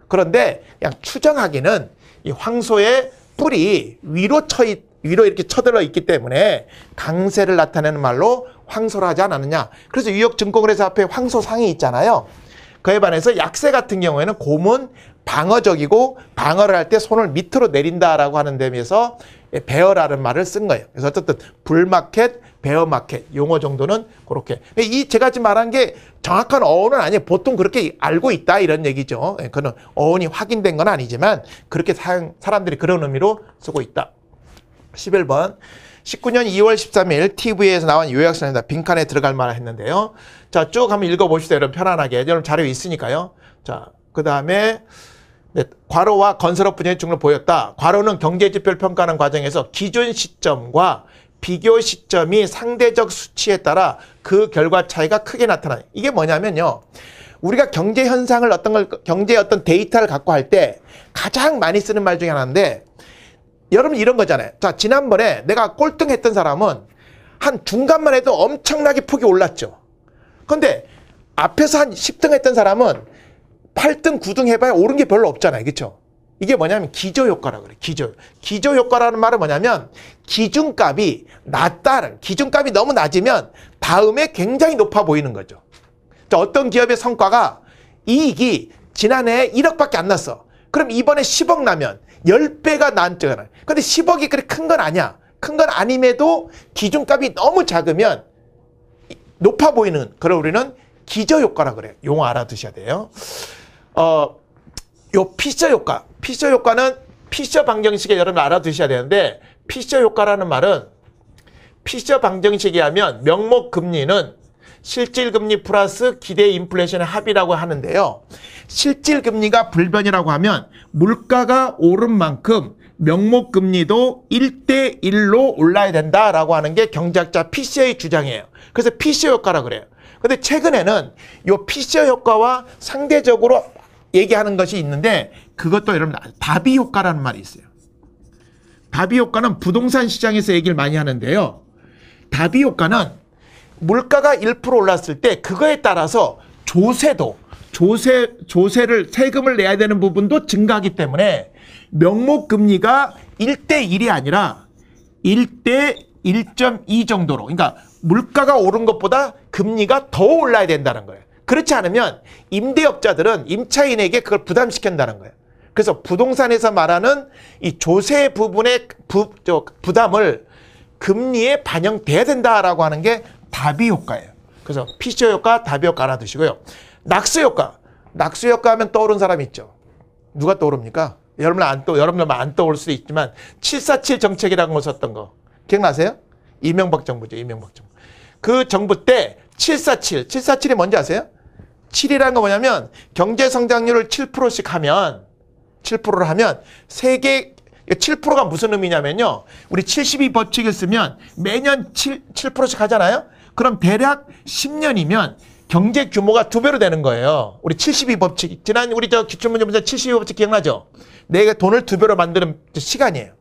그런데 그냥 추정하기는 이 황소의 뿔이 위로 처 있, 위로 이렇게 쳐들어 있기 때문에 강세를 나타내는 말로 황소하지 않았느냐. 그래서 뉴욕증권거래서 앞에 황소상이 있잖아요. 그에 반해서 약세 같은 경우에는 곰은 방어적이고 방어를 할 때 손을 밑으로 내린다라고 하는 데에 비해서 배어라는 말을 쓴 거예요. 그래서 어쨌든 불마켓, 배어마켓 용어 정도는 그렇게. 이 제가 지금 말한 게 정확한 어원은 아니에요. 보통 그렇게 알고 있다 이런 얘기죠. 예, 그는 어원이 확인된 건 아니지만 그렇게 사용, 사람들이 그런 의미로 쓰고 있다. 11번 19년 2월 13일 TV에서 나온 요약서입니다. 빈칸에 들어갈 만한 했는데요. 자, 쭉 한번 읽어보시오 여러분 편안하게. 여러분 자료 있으니까요. 자, 그 다음에 네, 과로와 건설업 분야의 중로 보였다. 과로는 경제지표를 평가하는 과정에서 기준 시점과 비교 시점이 상대적 수치에 따라 그 결과 차이가 크게 나타나요. 이게 뭐냐면요. 우리가 경제 현상을 어떤 걸 경제 어떤 데이터를 갖고 할 때 가장 많이 쓰는 말 중에 하나인데 여러분 이런 거잖아요. 자, 지난번에 내가 꼴등했던 사람은 한 중간만 해도 엄청나게 폭이 올랐죠. 근데 앞에서 한 10등 했던 사람은 8등, 9등 해봐야 오른 게 별로 없잖아요. 그렇죠? 이게 뭐냐면 기저효과라 그래. 기저. 기저효과라는 말은 뭐냐면 기준값이 낮다는 기준값이 너무 낮으면 다음에 굉장히 높아 보이는 거죠. 자, 어떤 기업의 성과가 이익이 지난해 1억밖에 안 났어. 그럼 이번에 10억 나면 10배가 난적요 근데 10억이 그렇게 큰 건 아니야. 큰 건 아님에도 기준값이 너무 작으면 높아 보이는 그런 우리는 기저효과라 그래요. 용 알아두셔야 돼요. 어, 요 피저효과. 피저효과는 피저 방정식에 여러분 알아두셔야 되는데 피저 효과라는 말은 피저 방정식이 하면 명목 금리는 실질금리 플러스 기대 인플레이션의 합이라고 하는데요. 실질금리가 불변이라고 하면 물가가 오른 만큼 명목금리도 1대1로 올라야 된다라고 하는 게 경제학자 PC의 주장이에요. 그래서 PC의 효과라 고 그래요. 근데 최근에는 이 PC의 효과와 상대적으로 얘기하는 것이 있는데 그것도 여러분 다비 효과라는 말이 있어요. 다비 효과는 부동산 시장에서 얘기를 많이 하는데요. 다비 효과는 물가가 1% 올랐을 때 그거에 따라서 조세도 조세 조세를 세금을 내야 되는 부분도 증가하기 때문에 명목 금리가 1대 1이 아니라 1대 1.2 정도로 그러니까 물가가 오른 것보다 금리가 더 올라야 된다는 거예요. 그렇지 않으면 임대업자들은 임차인에게 그걸 부담시킨다는 거예요. 그래서 부동산에서 말하는 이 조세 부분의 부, 저, 부담을 금리에 반영돼야 된다라고 하는 게 답이 효과예요. 그래서 피처 효과, 답이 효과 알아두시고요. 낙수 효과. 낙수 효과 하면 떠오른 사람 있죠. 누가 떠오릅니까? 여러분 안 떠, 여러분들만 안 떠올 수도 있지만 747 정책이라는 걸 썼던 거 기억나세요? 이명박 정부죠. 이명박 정부. 그 정부 때 747, 747이 뭔지 아세요? 7이라는 거 뭐냐면 경제 성장률을 7%씩 하면 7%를 하면 세계 7%가 무슨 의미냐면요. 우리 72 법칙을 쓰면 매년 7, 7%씩 하잖아요. 그럼 대략 10년이면 경제 규모가 두 배로 되는 거예요. 우리 72 법칙, 지난 우리 저 기출문제문제 72 법칙 기억나죠? 내가 돈을 두 배로 만드는 시간이에요.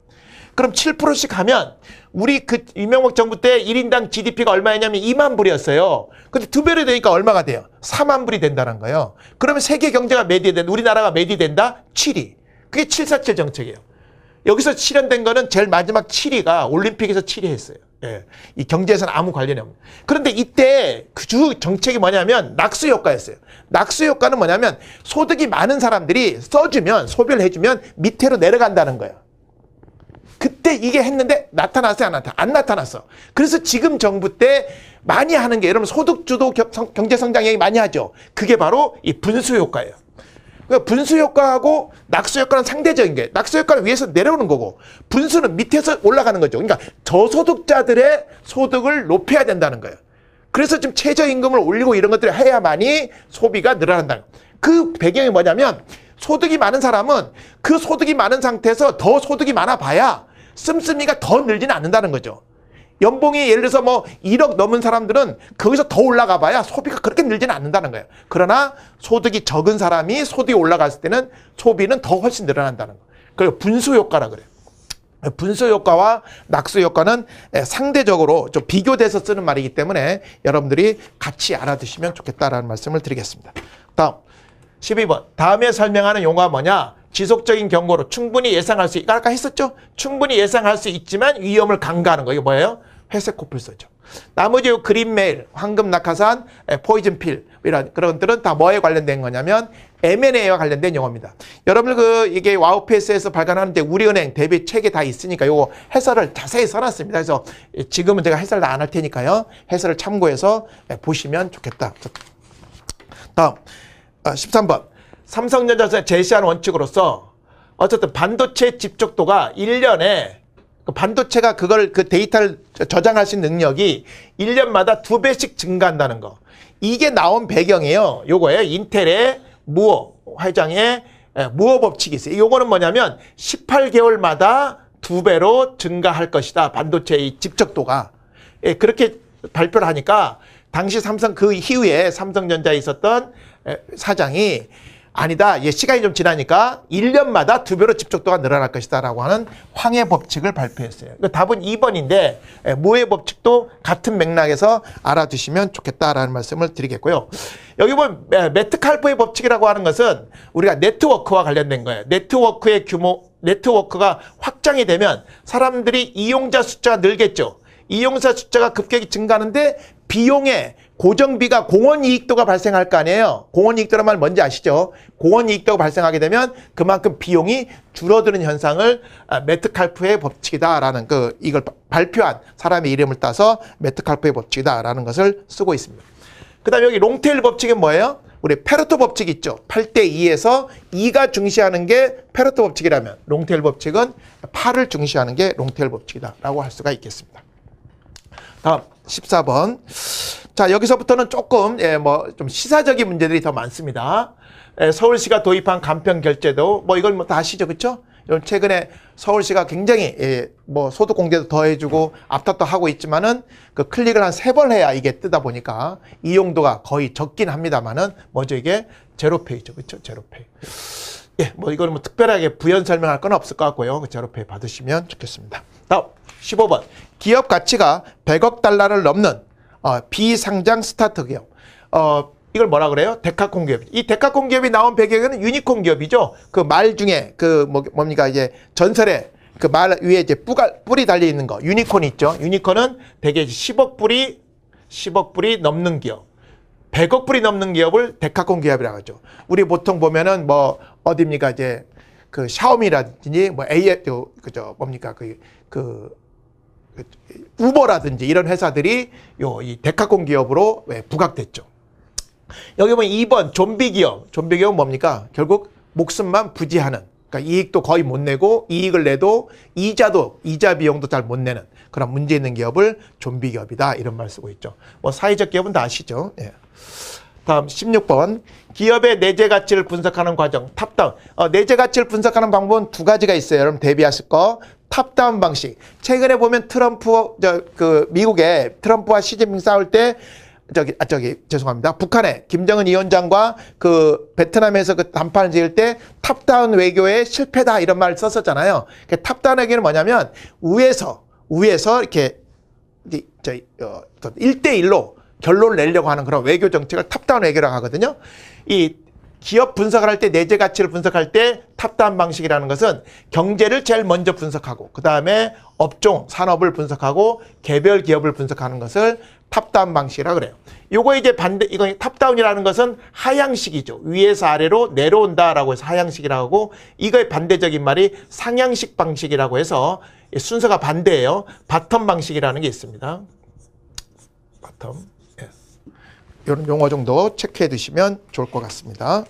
그럼 7%씩 하면 우리 그 이명박 정부 때 1인당 GDP가 얼마였냐면 2만 불이었어요. 근데 두 배로 되니까 얼마가 돼요? 4만 불이 된다는 거예요. 그러면 세계 경제가 매디된다, 우리나라가 매디된다? 7위. 그게 747 정책이에요. 여기서 실현된 거는 제일 마지막 7위가 올림픽에서 7위 했어요. 예. 이 경제에서는 아무 관련이 없는. 그런데 이때 그 주 정책이 뭐냐면 낙수 효과였어요. 낙수 효과는 뭐냐면 소득이 많은 사람들이 써주면 소비를 해주면 밑으로 내려간다는 거예요. 그때 이게 했는데 나타났어요, 안 나타났어? 안 나타났어. 그래서 지금 정부 때 많이 하는 게 여러분 소득주도 경제 성장이 많이 하죠. 그게 바로 이 분수 효과예요. 그러니까 분수 효과하고 낙수 효과는 상대적인 게 낙수 효과는 위에서 내려오는 거고 분수는 밑에서 올라가는 거죠. 그러니까 저소득자들의 소득을 높여야 된다는 거예요. 그래서 지금 최저임금을 올리고 이런 것들을 해야만이 소비가 늘어난다는 그 배경이 뭐냐면 소득이 많은 사람은 그 소득이 많은 상태에서 더 소득이 많아 봐야 씀씀이가 더 늘지는 않는다는 거죠. 연봉이 예를 들어서 뭐 1억 넘은 사람들은 거기서 더 올라가 봐야 소비가 그렇게 늘지는 않는다는 거예요. 그러나 소득이 적은 사람이 소득이 올라갔을 때는 소비는 더 훨씬 늘어난다는 거예요. 그리고 분수 효과라 그래요. 분수 효과와 낙수 효과는 예, 상대적으로 좀 비교돼서 쓰는 말이기 때문에 여러분들이 같이 알아두시면 좋겠다라는 말씀을 드리겠습니다. 다음 12번 다음에 설명하는 용어가 뭐냐? 지속적인 경고로 충분히 예상할 수 있다. 아까 했었죠? 충분히 예상할 수 있지만 위험을 간과하는 거. 이게 뭐예요? 회색 코뿔소죠. 나머지 그린메일, 황금 낙하산, 포이즌 필 이런 그런 것들은 다 뭐에 관련된 거냐면 M&A와 관련된 용어입니다. 여러분들 그 이게 와우페이스에서 발간하는데 우리은행 대비 책에 다 있으니까 요거 해설을 자세히 써놨습니다. 그래서 지금은 제가 해설 을안 할 테니까요. 해설을 참고해서 보시면 좋겠다. 다음 13번 아, 삼성전자에서 제시한 원칙으로서 어쨌든 반도체 집적도가 1년에 그 반도체가 그걸 그 데이터를 저장할 수 있는 능력이 1년마다 두 배씩 증가한다는 거. 이게 나온 배경이에요. 요거예요. 인텔의 무어 회장의 예, 무어 법칙이 있어요. 요거는 뭐냐면 18개월마다 두 배로 증가할 것이다. 반도체의 집적도가. 예, 그렇게 발표를 하니까 당시 삼성 그 이후에 삼성전자에 있었던 예, 사장이 아니다. 예, 시간이 좀 지나니까 1년마다 두 배로 집적도가 늘어날 것이다라고 하는 황해 법칙을 발표했어요. 그 답은 2번인데 예, 모의 법칙도 같은 맥락에서 알아두시면 좋겠다라는 말씀을 드리겠고요. 여기 보면 예, 매트칼프의 법칙이라고 하는 것은 우리가 네트워크와 관련된 거예요. 네트워크의 규모, 네트워크가 확장이 되면 사람들이 이용자 숫자가 늘겠죠. 이용자 숫자가 급격히 증가하는데 비용에 고정비가 공원이익도가 발생할 거 아니에요. 공원이익도란 말 뭔지 아시죠? 공원이익도가 발생하게 되면 그만큼 비용이 줄어드는 현상을 아, 메트칼프의 법칙이다라는 그 이걸 발표한 사람의 이름을 따서 메트칼프의 법칙이다라는 것을 쓰고 있습니다. 그 다음에 여기 롱테일 법칙은 뭐예요? 우리 페르토 법칙 있죠. 8대 2에서 2가 중시하는 게 페르토 법칙이라면 롱테일 법칙은 8을 중시하는 게 롱테일 법칙이다라고 할 수가 있겠습니다. 다음 14번. 자, 여기서부터는 조금, 예, 뭐, 좀 시사적인 문제들이 더 많습니다. 예, 서울시가 도입한 간편 결제도, 뭐, 이건 뭐다 아시죠? 그쵸? 여러분, 최근에 서울시가 굉장히, 예, 뭐, 소득 공제도더 해주고, 앞탓도 하고 있지만은, 그 클릭을 한 세 번 해야 이게 뜨다 보니까, 이용도가 거의 적긴 합니다만은, 먼저 이게 제로페이죠. 그쵸? 제로페이. 예, 뭐, 이거는 뭐 특별하게 부연 설명할 건 없을 것 같고요. 그 제로페이 받으시면 좋겠습니다. 다음, 15번. 기업 가치가 100억 달러를 넘는 어, 비상장 스타트 기업. 어, 이걸 뭐라 그래요? 데카콘 기업. 이 데카콘 기업이 나온 배경에는 유니콘 기업이죠. 그 말 중에 그 뭐, 뭡니까 이제 전설의 그 말 위에 이제 뿌가, 뿔이 달려 있는 거. 유니콘 있죠. 유니콘은 대개 10억 뿔이 10억 불이 넘는 기업. 100억 불이 넘는 기업을 데카콘 기업이라고 하죠. 우리 보통 보면은 뭐어디니까 이제 그 샤오미라든지 뭐 AI 그저 뭡니까? 그그 그그 우버라든지 이런 회사들이 요이 데카콘 기업으로 부각됐죠. 여기 보면 2번 좀비 기업. 좀비 기업은 뭡니까? 결국 목숨만 부지하는. 그러니까 이익도 거의 못 내고 이익을 내도 이자도 이자 비용도 잘 못 내는 그런 문제 있는 기업을 좀비 기업이다 이런 말 쓰고 있죠. 뭐 사회적 기업은 다 아시죠. 예. 다음 16번 기업의 내재 가치를 분석하는 과정 탑다운 어, 내재 가치를 분석하는 방법은 두 가지가 있어요 여러분 대비하실 거 탑다운 방식 최근에 보면 트럼프 저 그 미국의 트럼프와 시진핑 싸울 때 저기 아 저기 죄송합니다. 북한에 김정은 위원장과 그 베트남에서 그 담판을 지을 때 탑다운 외교의 실패다 이런 말을 썼었잖아요. 그 탑다운 외교는 뭐냐면 위에서 위에서 이렇게 저희 어 1대 1로 결론을 내려고 하는 그런 외교 정책을 탑다운 외교라고 하거든요. 이 기업 분석을 할 때 내재 가치를 분석할 때 탑다운 방식이라는 것은 경제를 제일 먼저 분석하고 그다음에 업종, 산업을 분석하고 개별 기업을 분석하는 것을 탑다운 방식이라 그래요. 요거 이제 반대 이거 탑다운이라는 것은 하향식이죠. 위에서 아래로 내려온다라고 해서 하향식이라고 하고 이거의 반대적인 말이 상향식 방식이라고 해서 순서가 반대예요. 바텀 방식이라는 게 있습니다. 바텀 이런 용어 정도 체크해 두시면 좋을 것 같습니다.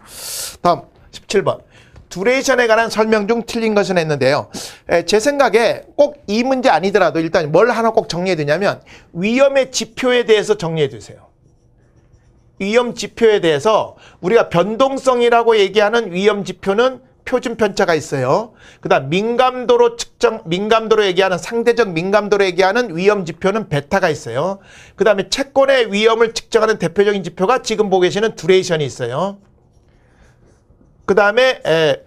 다음 17번. 듀레이션에 관한 설명 중 틀린 것은 했는데요. 에, 제 생각에 꼭 이 문제 아니더라도 일단 뭘 하나 꼭 정리해 두냐면 위험의 지표에 대해서 정리해 두세요. 위험 지표에 대해서 우리가 변동성이라고 얘기하는 위험 지표는 표준 편차가 있어요. 그다음 민감도로 측정 민감도로 얘기하는 상대적 민감도로 얘기하는 위험 지표는 베타가 있어요. 그다음에 채권의 위험을 측정하는 대표적인 지표가 지금 보고 계시는 듀레이션이 있어요. 그다음에 에,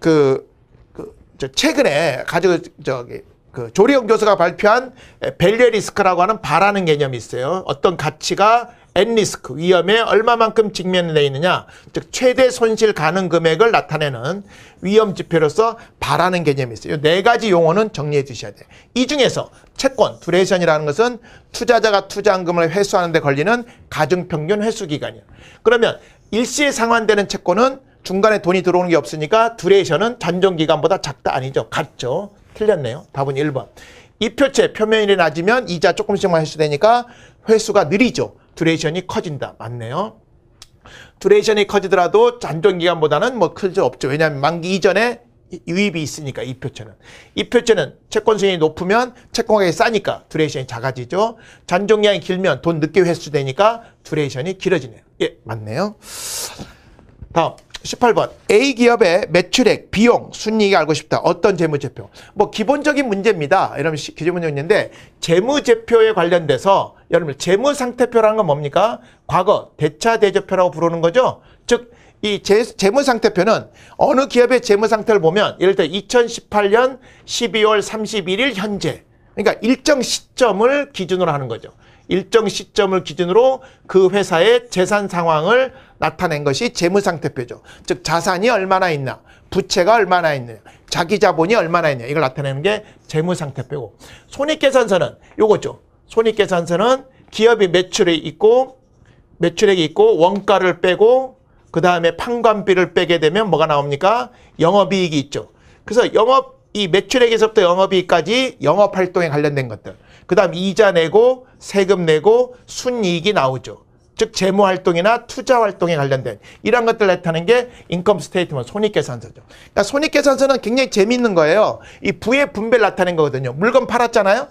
그, 그저 최근에 가지고 저기 그 조리영 교수가 발표한 밸류 리스크라고 하는 바라는 개념이 있어요. 어떤 가치가 앤리스크 위험에 얼마만큼 직면되어 있느냐 즉 최대 손실 가능 금액을 나타내는 위험 지표로서 바라는 개념이 있어요. 네 가지 용어는 정리해 주셔야 돼요. 이 중에서 채권 두레이션이라는 것은 투자자가 투자금을 회수하는 데 걸리는 가중평균 회수 기간이에요. 그러면 일시에 상환되는 채권은 중간에 돈이 들어오는 게 없으니까 두레이션은 잔존 기간보다 작다 아니죠. 같죠. 틀렸네요. 답은 1번. 이표체표면이 낮으면 이자 조금씩만 회수되니까 회수가 느리죠. 듀레이션이 커진다. 맞네요. 듀레이션이 커지더라도 잔존기간보다는 뭐 클 수 없죠. 왜냐하면 만기 이전에 유입이 있으니까 이 표체는 이 표체는 채권 수익이 높으면 채권 가격이 싸니까 듀레이션이 작아지죠 잔존기간이 길면 돈 늦게 회수되니까 듀레이션이 길어지네요 예 맞네요 다음 18번 A 기업의 매출액, 비용, 순이익 알고 싶다. 어떤 재무제표? 뭐 기본적인 문제입니다. 여러분 기재문제인데 재무제표에 관련돼서 여러분 재무상태표라는 건 뭡니까? 과거 대차대조표라고 부르는 거죠. 즉 이 재무상태표는 어느 기업의 재무상태를 보면 예를 들어 2018년 12월 31일 현재 그러니까 일정 시점을 기준으로 하는 거죠. 일정 시점을 기준으로 그 회사의 재산 상황을 나타낸 것이 재무상태표죠. 즉 자산이 얼마나 있나, 부채가 얼마나 있느냐, 자기 자본이 얼마나 있냐 이걸 나타내는 게 재무상태표고 손익계산서는 요거죠. 손익계산서는 기업이 매출이 있고 매출액이 있고 원가를 빼고 그 다음에 판관비를 빼게 되면 뭐가 나옵니까? 영업이익이 있죠. 그래서 영업 이 매출액에서부터 영업이익까지 영업활동에 관련된 것들 그 다음 이자 내고 세금 내고 순이익이 나오죠. 즉 재무 활동이나 투자 활동에 관련된 이런 것들 나타낸 게 인컴 스테이트먼 손익계산서죠. 그러니까 손익계산서는 굉장히 재미있는 거예요. 이 부의 분배를 나타낸 거거든요. 물건 팔았잖아요.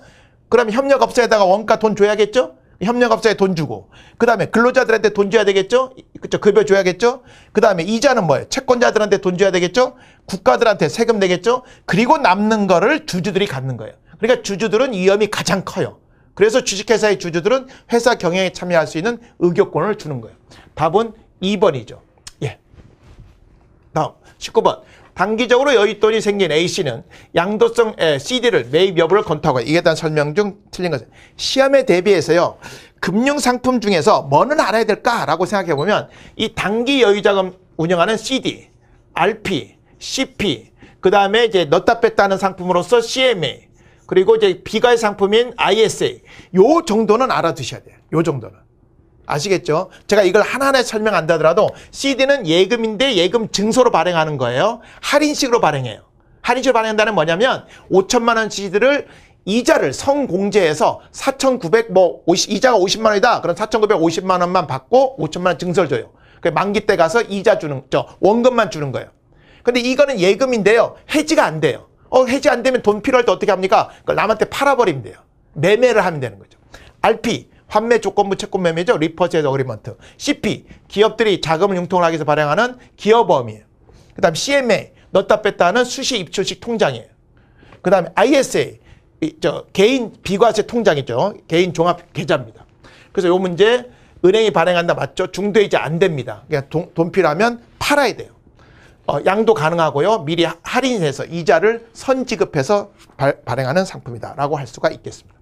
그럼 협력업자에다가 원가 돈 줘야겠죠? 협력업자에 돈 주고 그다음에 근로자들한테 돈 줘야 되겠죠? 그렇죠. 급여 줘야겠죠? 그다음에 이자는 뭐예요? 채권자들한테 돈 줘야 되겠죠? 국가들한테 세금 내겠죠? 그리고 남는 거를 주주들이 갖는 거예요. 그러니까 주주들은 위험이 가장 커요. 그래서 주식회사의 주주들은 회사 경영에 참여할 수 있는 의결권을 주는 거예요. 답은 2번이죠. 예. 다음 19번. 단기적으로 여윳돈이 생긴 A씨는 양도성 에, CD를 매입 여부를 검토하고 이게 대한 설명 중 틀린 것은 시험에 대비해서요. 금융상품 중에서 뭐는 알아야 될까라고 생각해보면 이 단기 여유자금 운영하는 CD, RP, CP, 그 다음에 이제 넣다 뺐다 는 상품으로서 CMA, 그리고 이제 비과세 상품인 ISA. 요 정도는 알아두셔야 돼요. 요 정도는. 아시겠죠? 제가 이걸 하나하나 설명한다더라도 CD는 예금인데 예금 증서로 발행하는 거예요. 할인식으로 발행해요. 할인식으로 발행한다는 뭐냐면 5천만 원 CD를 이자를 성공제해서 4,900뭐 이자가 50만 원이다. 그럼 4,950만 원만 받고 5천만 원 증서를 줘요. 그 만기 때 가서 이자 주는 저 원금만 주는 거예요. 근데 이거는 예금인데요. 해지가 안 돼요. 어, 해지 안 되면 돈 필요할 때 어떻게 합니까? 그걸 남한테 팔아버리면 돼요. 매매를 하면 되는 거죠. RP, 환매 조건부 채권 매매죠. 리퍼체저 어그리먼트. CP, 기업들이 자금을 융통하기 위해서 발행하는 기업범음이에요그 다음 CMA, 넣다 뺐다 하는 수시 입출식 통장이에요. 그 다음에 ISA, 이, 저 개인 비과세 통장이죠. 개인 종합 계좌입니다. 그래서 요 문제 은행이 발행한다 맞죠? 중도이제안 됩니다. 그냥 돈, 돈 필요하면 팔아야 돼요. 어, 양도 가능하고요. 미리 할인해서 이자를 선지급해서 발, 행하는 상품이다라고 할 수가 있겠습니다.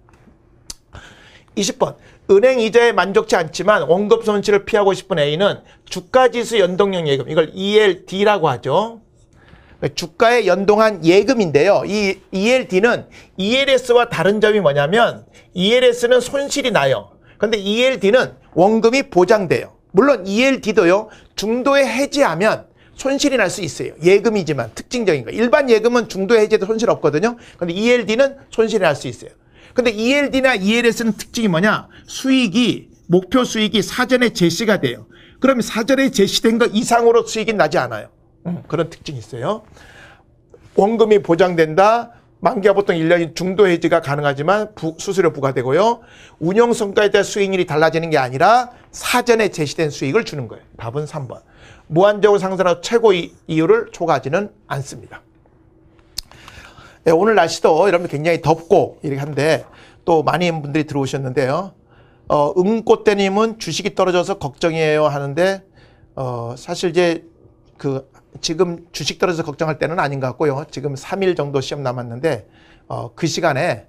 20번. 은행 이자에 만족치 않지만 원금 손실을 피하고 싶은 A는 주가지수 연동형 예금, 이걸 ELD라고 하죠. 네, 주가에 연동한 예금인데요. 이 ELD는 ELS와 다른 점이 뭐냐면 ELS는 손실이 나요. 근데 ELD는 원금이 보장돼요. 물론 ELD도요. 중도에 해지하면 손실이 날 수 있어요. 예금이지만 특징적인 거. 일반 예금은 중도 해제도 손실 없거든요. 근데 ELD는 손실이 날 수 있어요. 근데 ELD나 ELS는 특징이 뭐냐? 수익이 목표 수익이 사전에 제시가 돼요. 그럼 사전에 제시된 것 이상으로 수익이 나지 않아요. 음, 그런 특징이 있어요. 원금이 보장된다. 만기가 보통 1년 중도 해지가 가능하지만 부, 수수료 부과되고요. 운영성과에 대한 수익률이 달라지는 게 아니라 사전에 제시된 수익을 주는 거예요. 답은 3번. 무한적으로 상승하는 최고의 이유를 초과하지는 않습니다. 네, 오늘 날씨도 여러분 굉장히 덥고 이렇게 한데 또 많은 분들이 들어오셨는데요. 어, 응꽃대님은 주식이 떨어져서 걱정이에요 하는데 어, 사실 이제 그 지금 주식 떨어져서 걱정할 때는 아닌 것 같고요. 지금 3일 정도 시험 남았는데 어, 그 시간에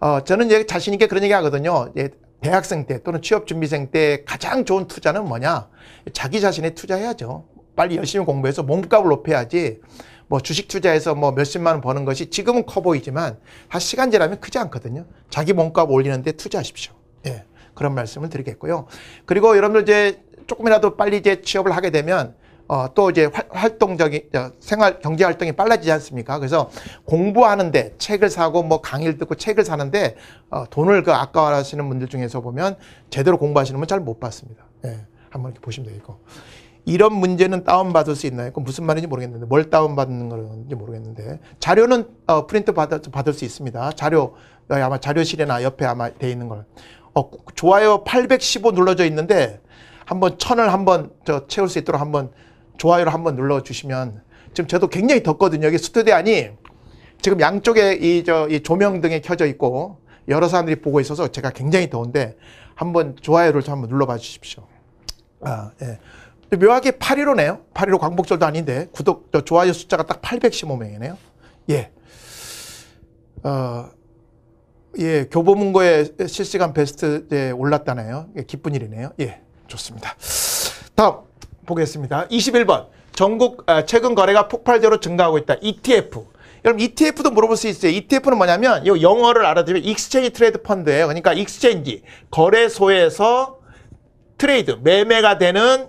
어, 저는 이제 자신 있게 그런 얘기 하거든요. 예, 대학생 때 또는 취업준비생 때 가장 좋은 투자는 뭐냐? 자기 자신에 투자해야죠. 빨리 열심히 공부해서 몸값을 높여야지 뭐 주식 투자해서 뭐 몇십만 원 버는 것이 지금은 커 보이지만 한 시간제라면 크지 않거든요. 자기 몸값 올리는데 투자하십시오. 예. 그런 말씀을 드리겠고요. 그리고 여러분들 이제 조금이라도 빨리 이제 취업을 하게 되면 어, 또 이제 활동적인 어, 생활 경제 활동이 빨라지지 않습니까? 그래서 공부하는데 책을 사고 뭐 강의를 듣고 책을 사는데 어, 돈을 그 아까워하시는 분들 중에서 보면 제대로 공부하시는 분 잘 못 봤습니다. 예, 한번 이렇게 보시면 되겠고 이런 문제는 다운받을 수 있나요? 그 무슨 말인지 모르겠는데 뭘 다운받는 건지 모르겠는데 자료는 어, 프린트 받을, 받을 수 있습니다. 자료 어, 아마 자료실이나 옆에 아마 돼 있는 걸 어, 좋아요 815 눌러져 있는데 한번 1 0 0 0을 한번 저 채울 수 있도록 한번 좋아요를 한번 눌러주시면 지금 저도 굉장히 덥거든요. 여기 스튜디오 안이 지금 양쪽에 이, 저, 이 조명 등에 켜져 있고 여러 사람들이 보고 있어서 제가 굉장히 더운데 한번 좋아요를 좀 한번 눌러봐 주십시오. 아, 예. 묘하게 815네요. 815 광복절도 아닌데 구독, 좋아요 숫자가 딱 815명이네요. 예. 어, 예, 교보문고에 실시간 베스트에 올랐다네요. 예, 기쁜 일이네요. 예, 좋습니다. 다음. 보겠습니다. 21번. 전국 아, 최근 거래가 폭발적으로 증가하고 있다. ETF. 여러분 ETF도 물어볼 수 있어요. ETF는 뭐냐면 이 영어를 알아두면 익스체인지 트레이드 펀드예요. 그러니까 익스체인지 거래소에서 트레이드 매매가 되는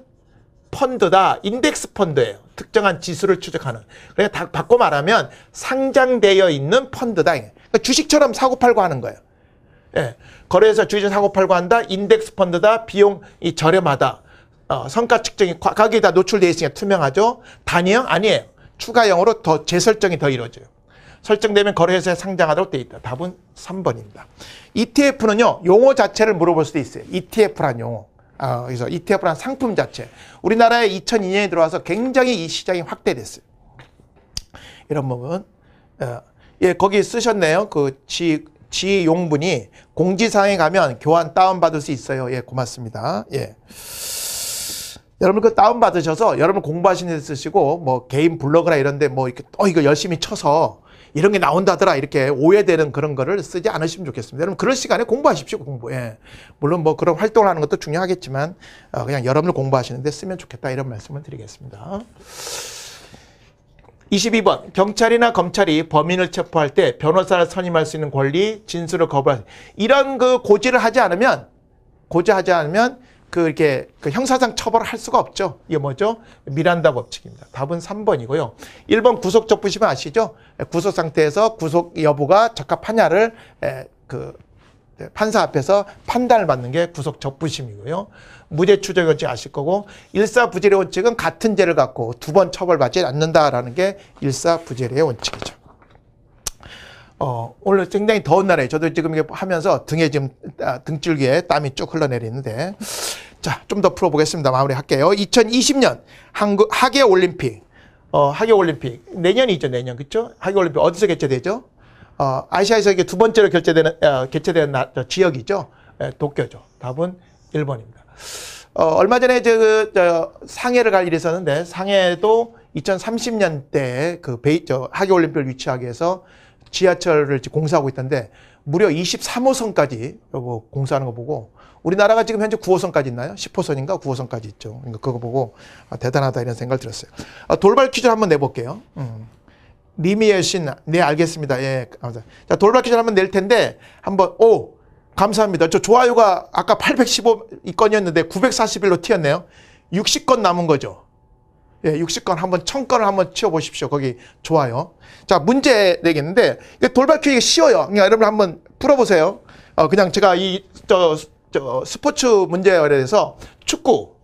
펀드다. 인덱스 펀드예요. 특정한 지수를 추적하는. 그러니까 다 바꿔 말하면 상장되어 있는 펀드다. 그러니까 주식처럼 사고 팔고 하는 거예요. 예. 거래소 에서 주식 사고 팔고 한다. 인덱스 펀드다. 비용이 저렴하다. 어, 성과 측정이 가격이 다 노출되어 있으니까 투명하죠. 단위형 아니에요. 추가형으로 더 재설정이 더 이루어져요. 설정되면 거래소에 상장하도록 되어 있다. 답은 3번입니다. ETF는요. 용어 자체를 물어볼 수도 있어요. ETF란 용어. 어, 그래서 ETF란 상품 자체. 우리나라에 2002년에 들어와서 굉장히 이 시장이 확대됐어요. 이런 부분. 어, 예, 거기 쓰셨네요. 그 지, 지용분이 공지사항에 가면 교환 다운받을 수 있어요. 예, 고맙습니다. 예. 여러분 그 다운 받으셔서 여러분 공부하시는 데 쓰시고 뭐 개인 블로그나 이런데 뭐 이렇게 또 이거 열심히 쳐서 이런 게 나온다더라 이렇게 오해되는 그런 거를 쓰지 않으시면 좋겠습니다. 여러분 그런 시간에 공부하십시오 공부. 에 예. 물론 뭐 그런 활동을 하는 것도 중요하겠지만 어, 그냥 여러분을 공부하시는데 쓰면 좋겠다 이런 말씀을 드리겠습니다. 22번 경찰이나 검찰이 범인을 체포할 때 변호사를 선임할 수 있는 권리, 진술을 거부할 이런 그 고지를 하지 않으면 고지하지 않으면 그 이렇게 그 형사상 처벌할 수가 없죠. 이게 뭐죠? 미란다 법칙입니다. 답은 3번이고요. 1번 구속 적부심은 아시죠? 구속 상태에서 구속 여부가 적합하냐를 에, 그 네, 판사 앞에서 판단을 받는 게 구속 적부심이고요. 무죄 추적 원칙 아실 거고 일사부재례 원칙은 같은 죄를 갖고 두 번 처벌받지 않는다라는 게 일사부재의 례 원칙이죠. 어, 오늘 굉장히 더운 날에 저도 지금 이게 하면서 등에 지금 아, 등줄기에 땀이 쭉 흘러내리는데 자, 좀 더 풀어보겠습니다. 마무리할게요. 2020년 한국 하계 올림픽 어, 하계 올림픽 내년이 죠 내년. 그쵸 하계 올림픽 어디서 개최되죠? 어, 아시아에서 이게 두 번째로 결제되는 어, 개최되는 나, 지역이죠. 에, 예, 도쿄죠. 답은 1번입니다. 어, 얼마 전에 저, 그, 저 상해를 갈 일이 있었는데 상해도 2030년대 그 베이 저 하계 올림픽을 유치하기 위해서 지하철을 공사하고 있던데 무려 23호선까지 공사하는 거 보고 우리나라가 지금 현재 9호선까지 있나요? 10호선인가 9호선까지 있죠. 그러니까 그거 보고 아, 대단하다 이런 생각을 들었어요. 아, 돌발 퀴즈 한번 내볼게요. 음. 리미의 신, 네 알겠습니다. 예, 자, 돌발 퀴즈 한번 낼 텐데 한번 오 감사합니다. 저 좋아요가 아까 815건이었는데 941로 튀었네요. 60건 남은 거죠. 예, 60건 한번 1000건을 한번 치워 보십시오. 거기 좋아요. 자, 문제 내겠는데 이게 돌발퀴즈 쉬워요. 그냥 여러분 한번 풀어 보세요. 어, 그냥 제가 이 저 저 스포츠 문제에 대해서 축구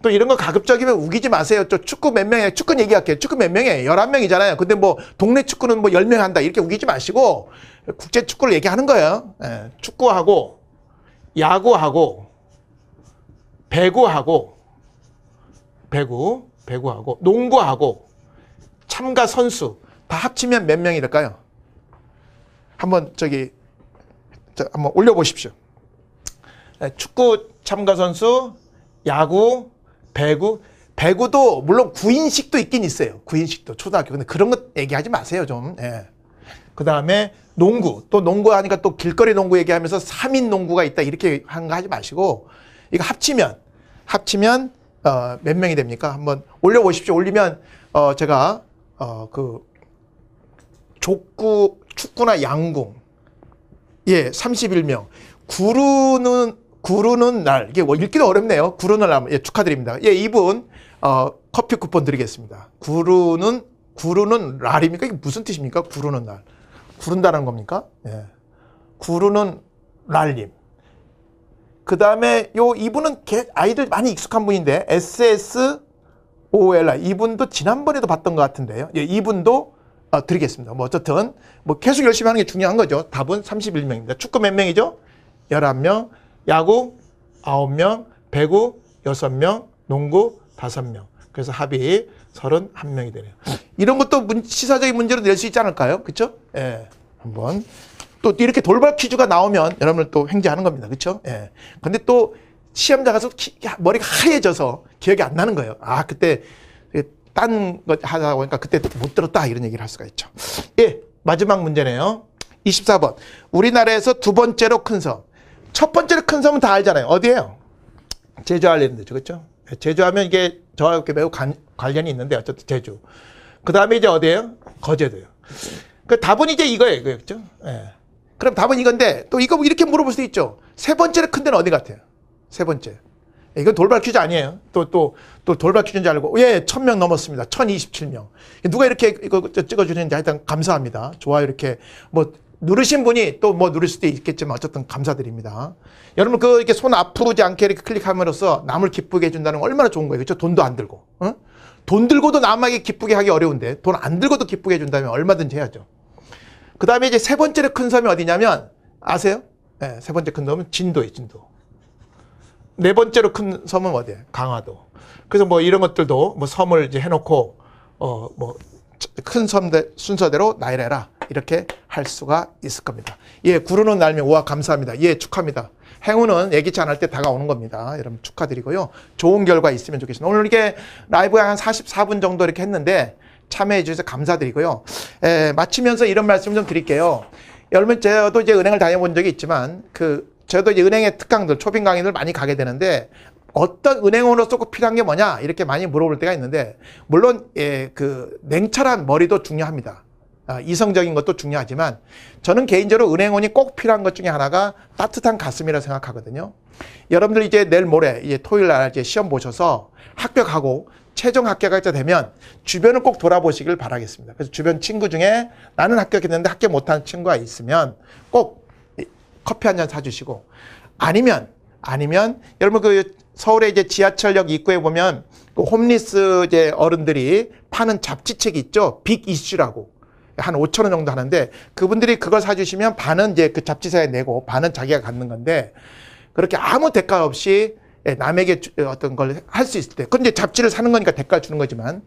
또 이런 거 가급적이면 우기지 마세요. 저 축구 몇 명이야? 축구 얘기할게요. 축구 몇 명이에요? 11명이잖아요. 근데 뭐 동네 축구는 뭐 10명 한다. 이렇게 우기지 마시고 국제 축구를 얘기하는 거예요. 예, 축구하고 야구하고 배구하고 배구, 배구하고 농구하고 참가 선수 다 합치면 몇 명이 될까요? 한번 저기 자, 한번 올려보십시오. 네, 축구 참가 선수, 야구, 배구, 배구도 물론 구인식도 있긴 있어요. 구인식도 초등학교. 근데 그런 것 얘기하지 마세요 좀. 예. 그 다음에 농구 또 농구 하니까 또 길거리 농구 얘기하면서 3인 농구가 있다 이렇게 한 거 하지 마시고 이거 합치면 합치면 어, 몇 명이 됩니까? 한번 올려보십시오. 올리면 어, 제가 어, 그 족구, 축구나 양궁 예, 31명. 구루는 구루는 날 이게 뭐 읽기도 어렵네요. 구루는 날 예, 축하드립니다. 예, 이분 어, 커피 쿠폰 드리겠습니다. 구루는 구루는 날입니까? 이게 무슨 뜻입니까? 구루는 날. 구른다는 겁니까? 예. 구루는 날님. 그 다음에 요 이분은 개, 아이들 많이 익숙한 분인데 SSOLI 이분도 지난번에도 봤던 것 같은데요. 예, 이분도 어, 드리겠습니다. 뭐 어쨌든 뭐 계속 열심히 하는 게 중요한 거죠. 답은 31명입니다. 축구 몇 명이죠? 11명, 야구 9명, 배구 6명, 농구 5명. 그래서 합이 31명이 되네요. 이런 것도 문, 시사적인 문제로 낼 수 있지 않을까요? 그렇죠? 예. 한번 또 이렇게 돌발 퀴즈가 나오면 여러분을 또 횡재하는 겁니다. 그렇죠? 예. 근데 또 시험장 가서 키, 머리가 하얘져서 기억이 안 나는 거예요. 아, 그때 딴 거 하다 보니까 그때 못 들었다 이런 얘기를 할 수가 있죠. 예, 마지막 문제네요. 24번. 우리나라에서 두 번째로 큰 섬. 첫 번째로 큰 섬은 다 알잖아요. 어디예요? 제주 알랜드죠. 그렇죠? 예, 제주하면 이게 저와 이렇게 매우 관, 관련이 있는데 어쨌든 제주. 그다음에 이제 어디예요? 거제도요. 그 답은 이제 이거예요. 이거였죠. 예. 그럼 답은 이건데 또 이거 뭐 이렇게 물어볼 수도 있죠. 세 번째는 큰 데는 어디 같아요? 세 번째. 예, 이건 돌발 퀴즈 아니에요. 또, 또, 또 돌발 퀴즈인 줄 알고. 예, 천 명 넘었습니다. 천이십칠 명 누가 이렇게 이거 찍어주는지 하여튼 감사합니다. 좋아요. 이렇게 뭐 누르신 분이 또 뭐 누를 수도 있겠지만 어쨌든 감사드립니다. 여러분 그 이렇게 손 앞으로 오지 않게 이렇게 클릭함으로써 남을 기쁘게 해준다는 건 얼마나 좋은 거예요. 그렇죠? 돈도 안 들고. 응? 돈 들고도 남에게 기쁘게 하기 어려운데 돈 안 들고도 기쁘게 해준다면 얼마든지 해야죠. 그 다음에 이제 세 번째로 큰 섬이 어디냐면 아세요? 네, 세 번째 큰 섬은 진도예요, 진도. 네 번째로 큰 섬은 어디예요? 강화도. 그래서 뭐 이런 것들도 뭐 섬을 이제 해놓고 어 뭐 큰 섬 순서대로 나열해라 이렇게 할 수가 있을 겁니다. 예, 구르는 날면 우와 감사합니다. 예, 축하합니다. 행운은 예기치 않을 때 다가오는 겁니다. 여러분 축하드리고요. 좋은 결과 있으면 좋겠습니다. 오늘 이렇게 라이브 한 44분 정도 이렇게 했는데 참여해 주셔서 감사드리고요. 에, 마치면서 이런 말씀 좀 드릴게요. 여러분 저도 이제 은행을 다녀본 적이 있지만 그 저도 이제 은행의 특강들 초빙 강의들 많이 가게 되는데 어떤 은행원으로서 꼭 필요한 게 뭐냐 이렇게 많이 물어볼 때가 있는데 물론 예, 그 냉철한 머리도 중요합니다. 아, 이성적인 것도 중요하지만 저는 개인적으로 은행원이 꼭 필요한 것 중에 하나가 따뜻한 가슴이라 생각하거든요. 여러분들 이제 내일 모레 이제 토요일 날 이제 시험 보셔서 합격하고 최종 합격할자 되면 주변을 꼭 돌아보시길 바라겠습니다. 그래서 주변 친구 중에 나는 합격했는데 합격 못하는 친구가 있으면 꼭 커피 한 잔 사주시고 아니면 아니면 여러분 그 서울의 이제 지하철역 입구에 보면 그 홈리스 이제 어른들이 파는 잡지책 있죠. 빅 이슈라고. 한 5천 원 정도 하는데 그분들이 그걸 사주시면 반은 이제 그 잡지사에 내고 반은 자기가 갖는 건데 그렇게 아무 대가 없이 예, 남에게 예, 어떤 걸 할 수 있을 때. 근데 잡지를 사는 거니까 대가 를 주는 거지만,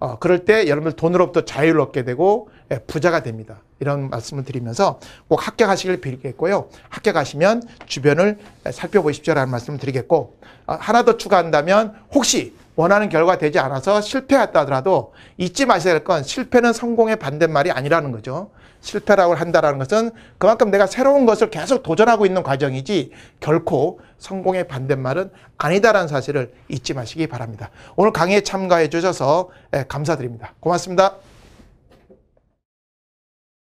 어, 그럴 때 여러분들 돈으로부터 자유를 얻게 되고, 예, 부자가 됩니다. 이런 말씀을 드리면서 꼭 합격하시길 빌겠고요. 합격하시면 주변을 예, 살펴보십시오라는 말씀을 드리겠고, 아, 하나 더 추가한다면, 혹시 원하는 결과 되지 않아서 실패했다 하더라도 잊지 마셔야 할 건 실패는 성공의 반대말이 아니라는 거죠. 실패라고 한다는 것은 그만큼 내가 새로운 것을 계속 도전하고 있는 과정이지 결코 성공의 반대말은 아니다라는 사실을 잊지 마시기 바랍니다. 오늘 강의에 참가해 주셔서 예, 감사드립니다. 고맙습니다.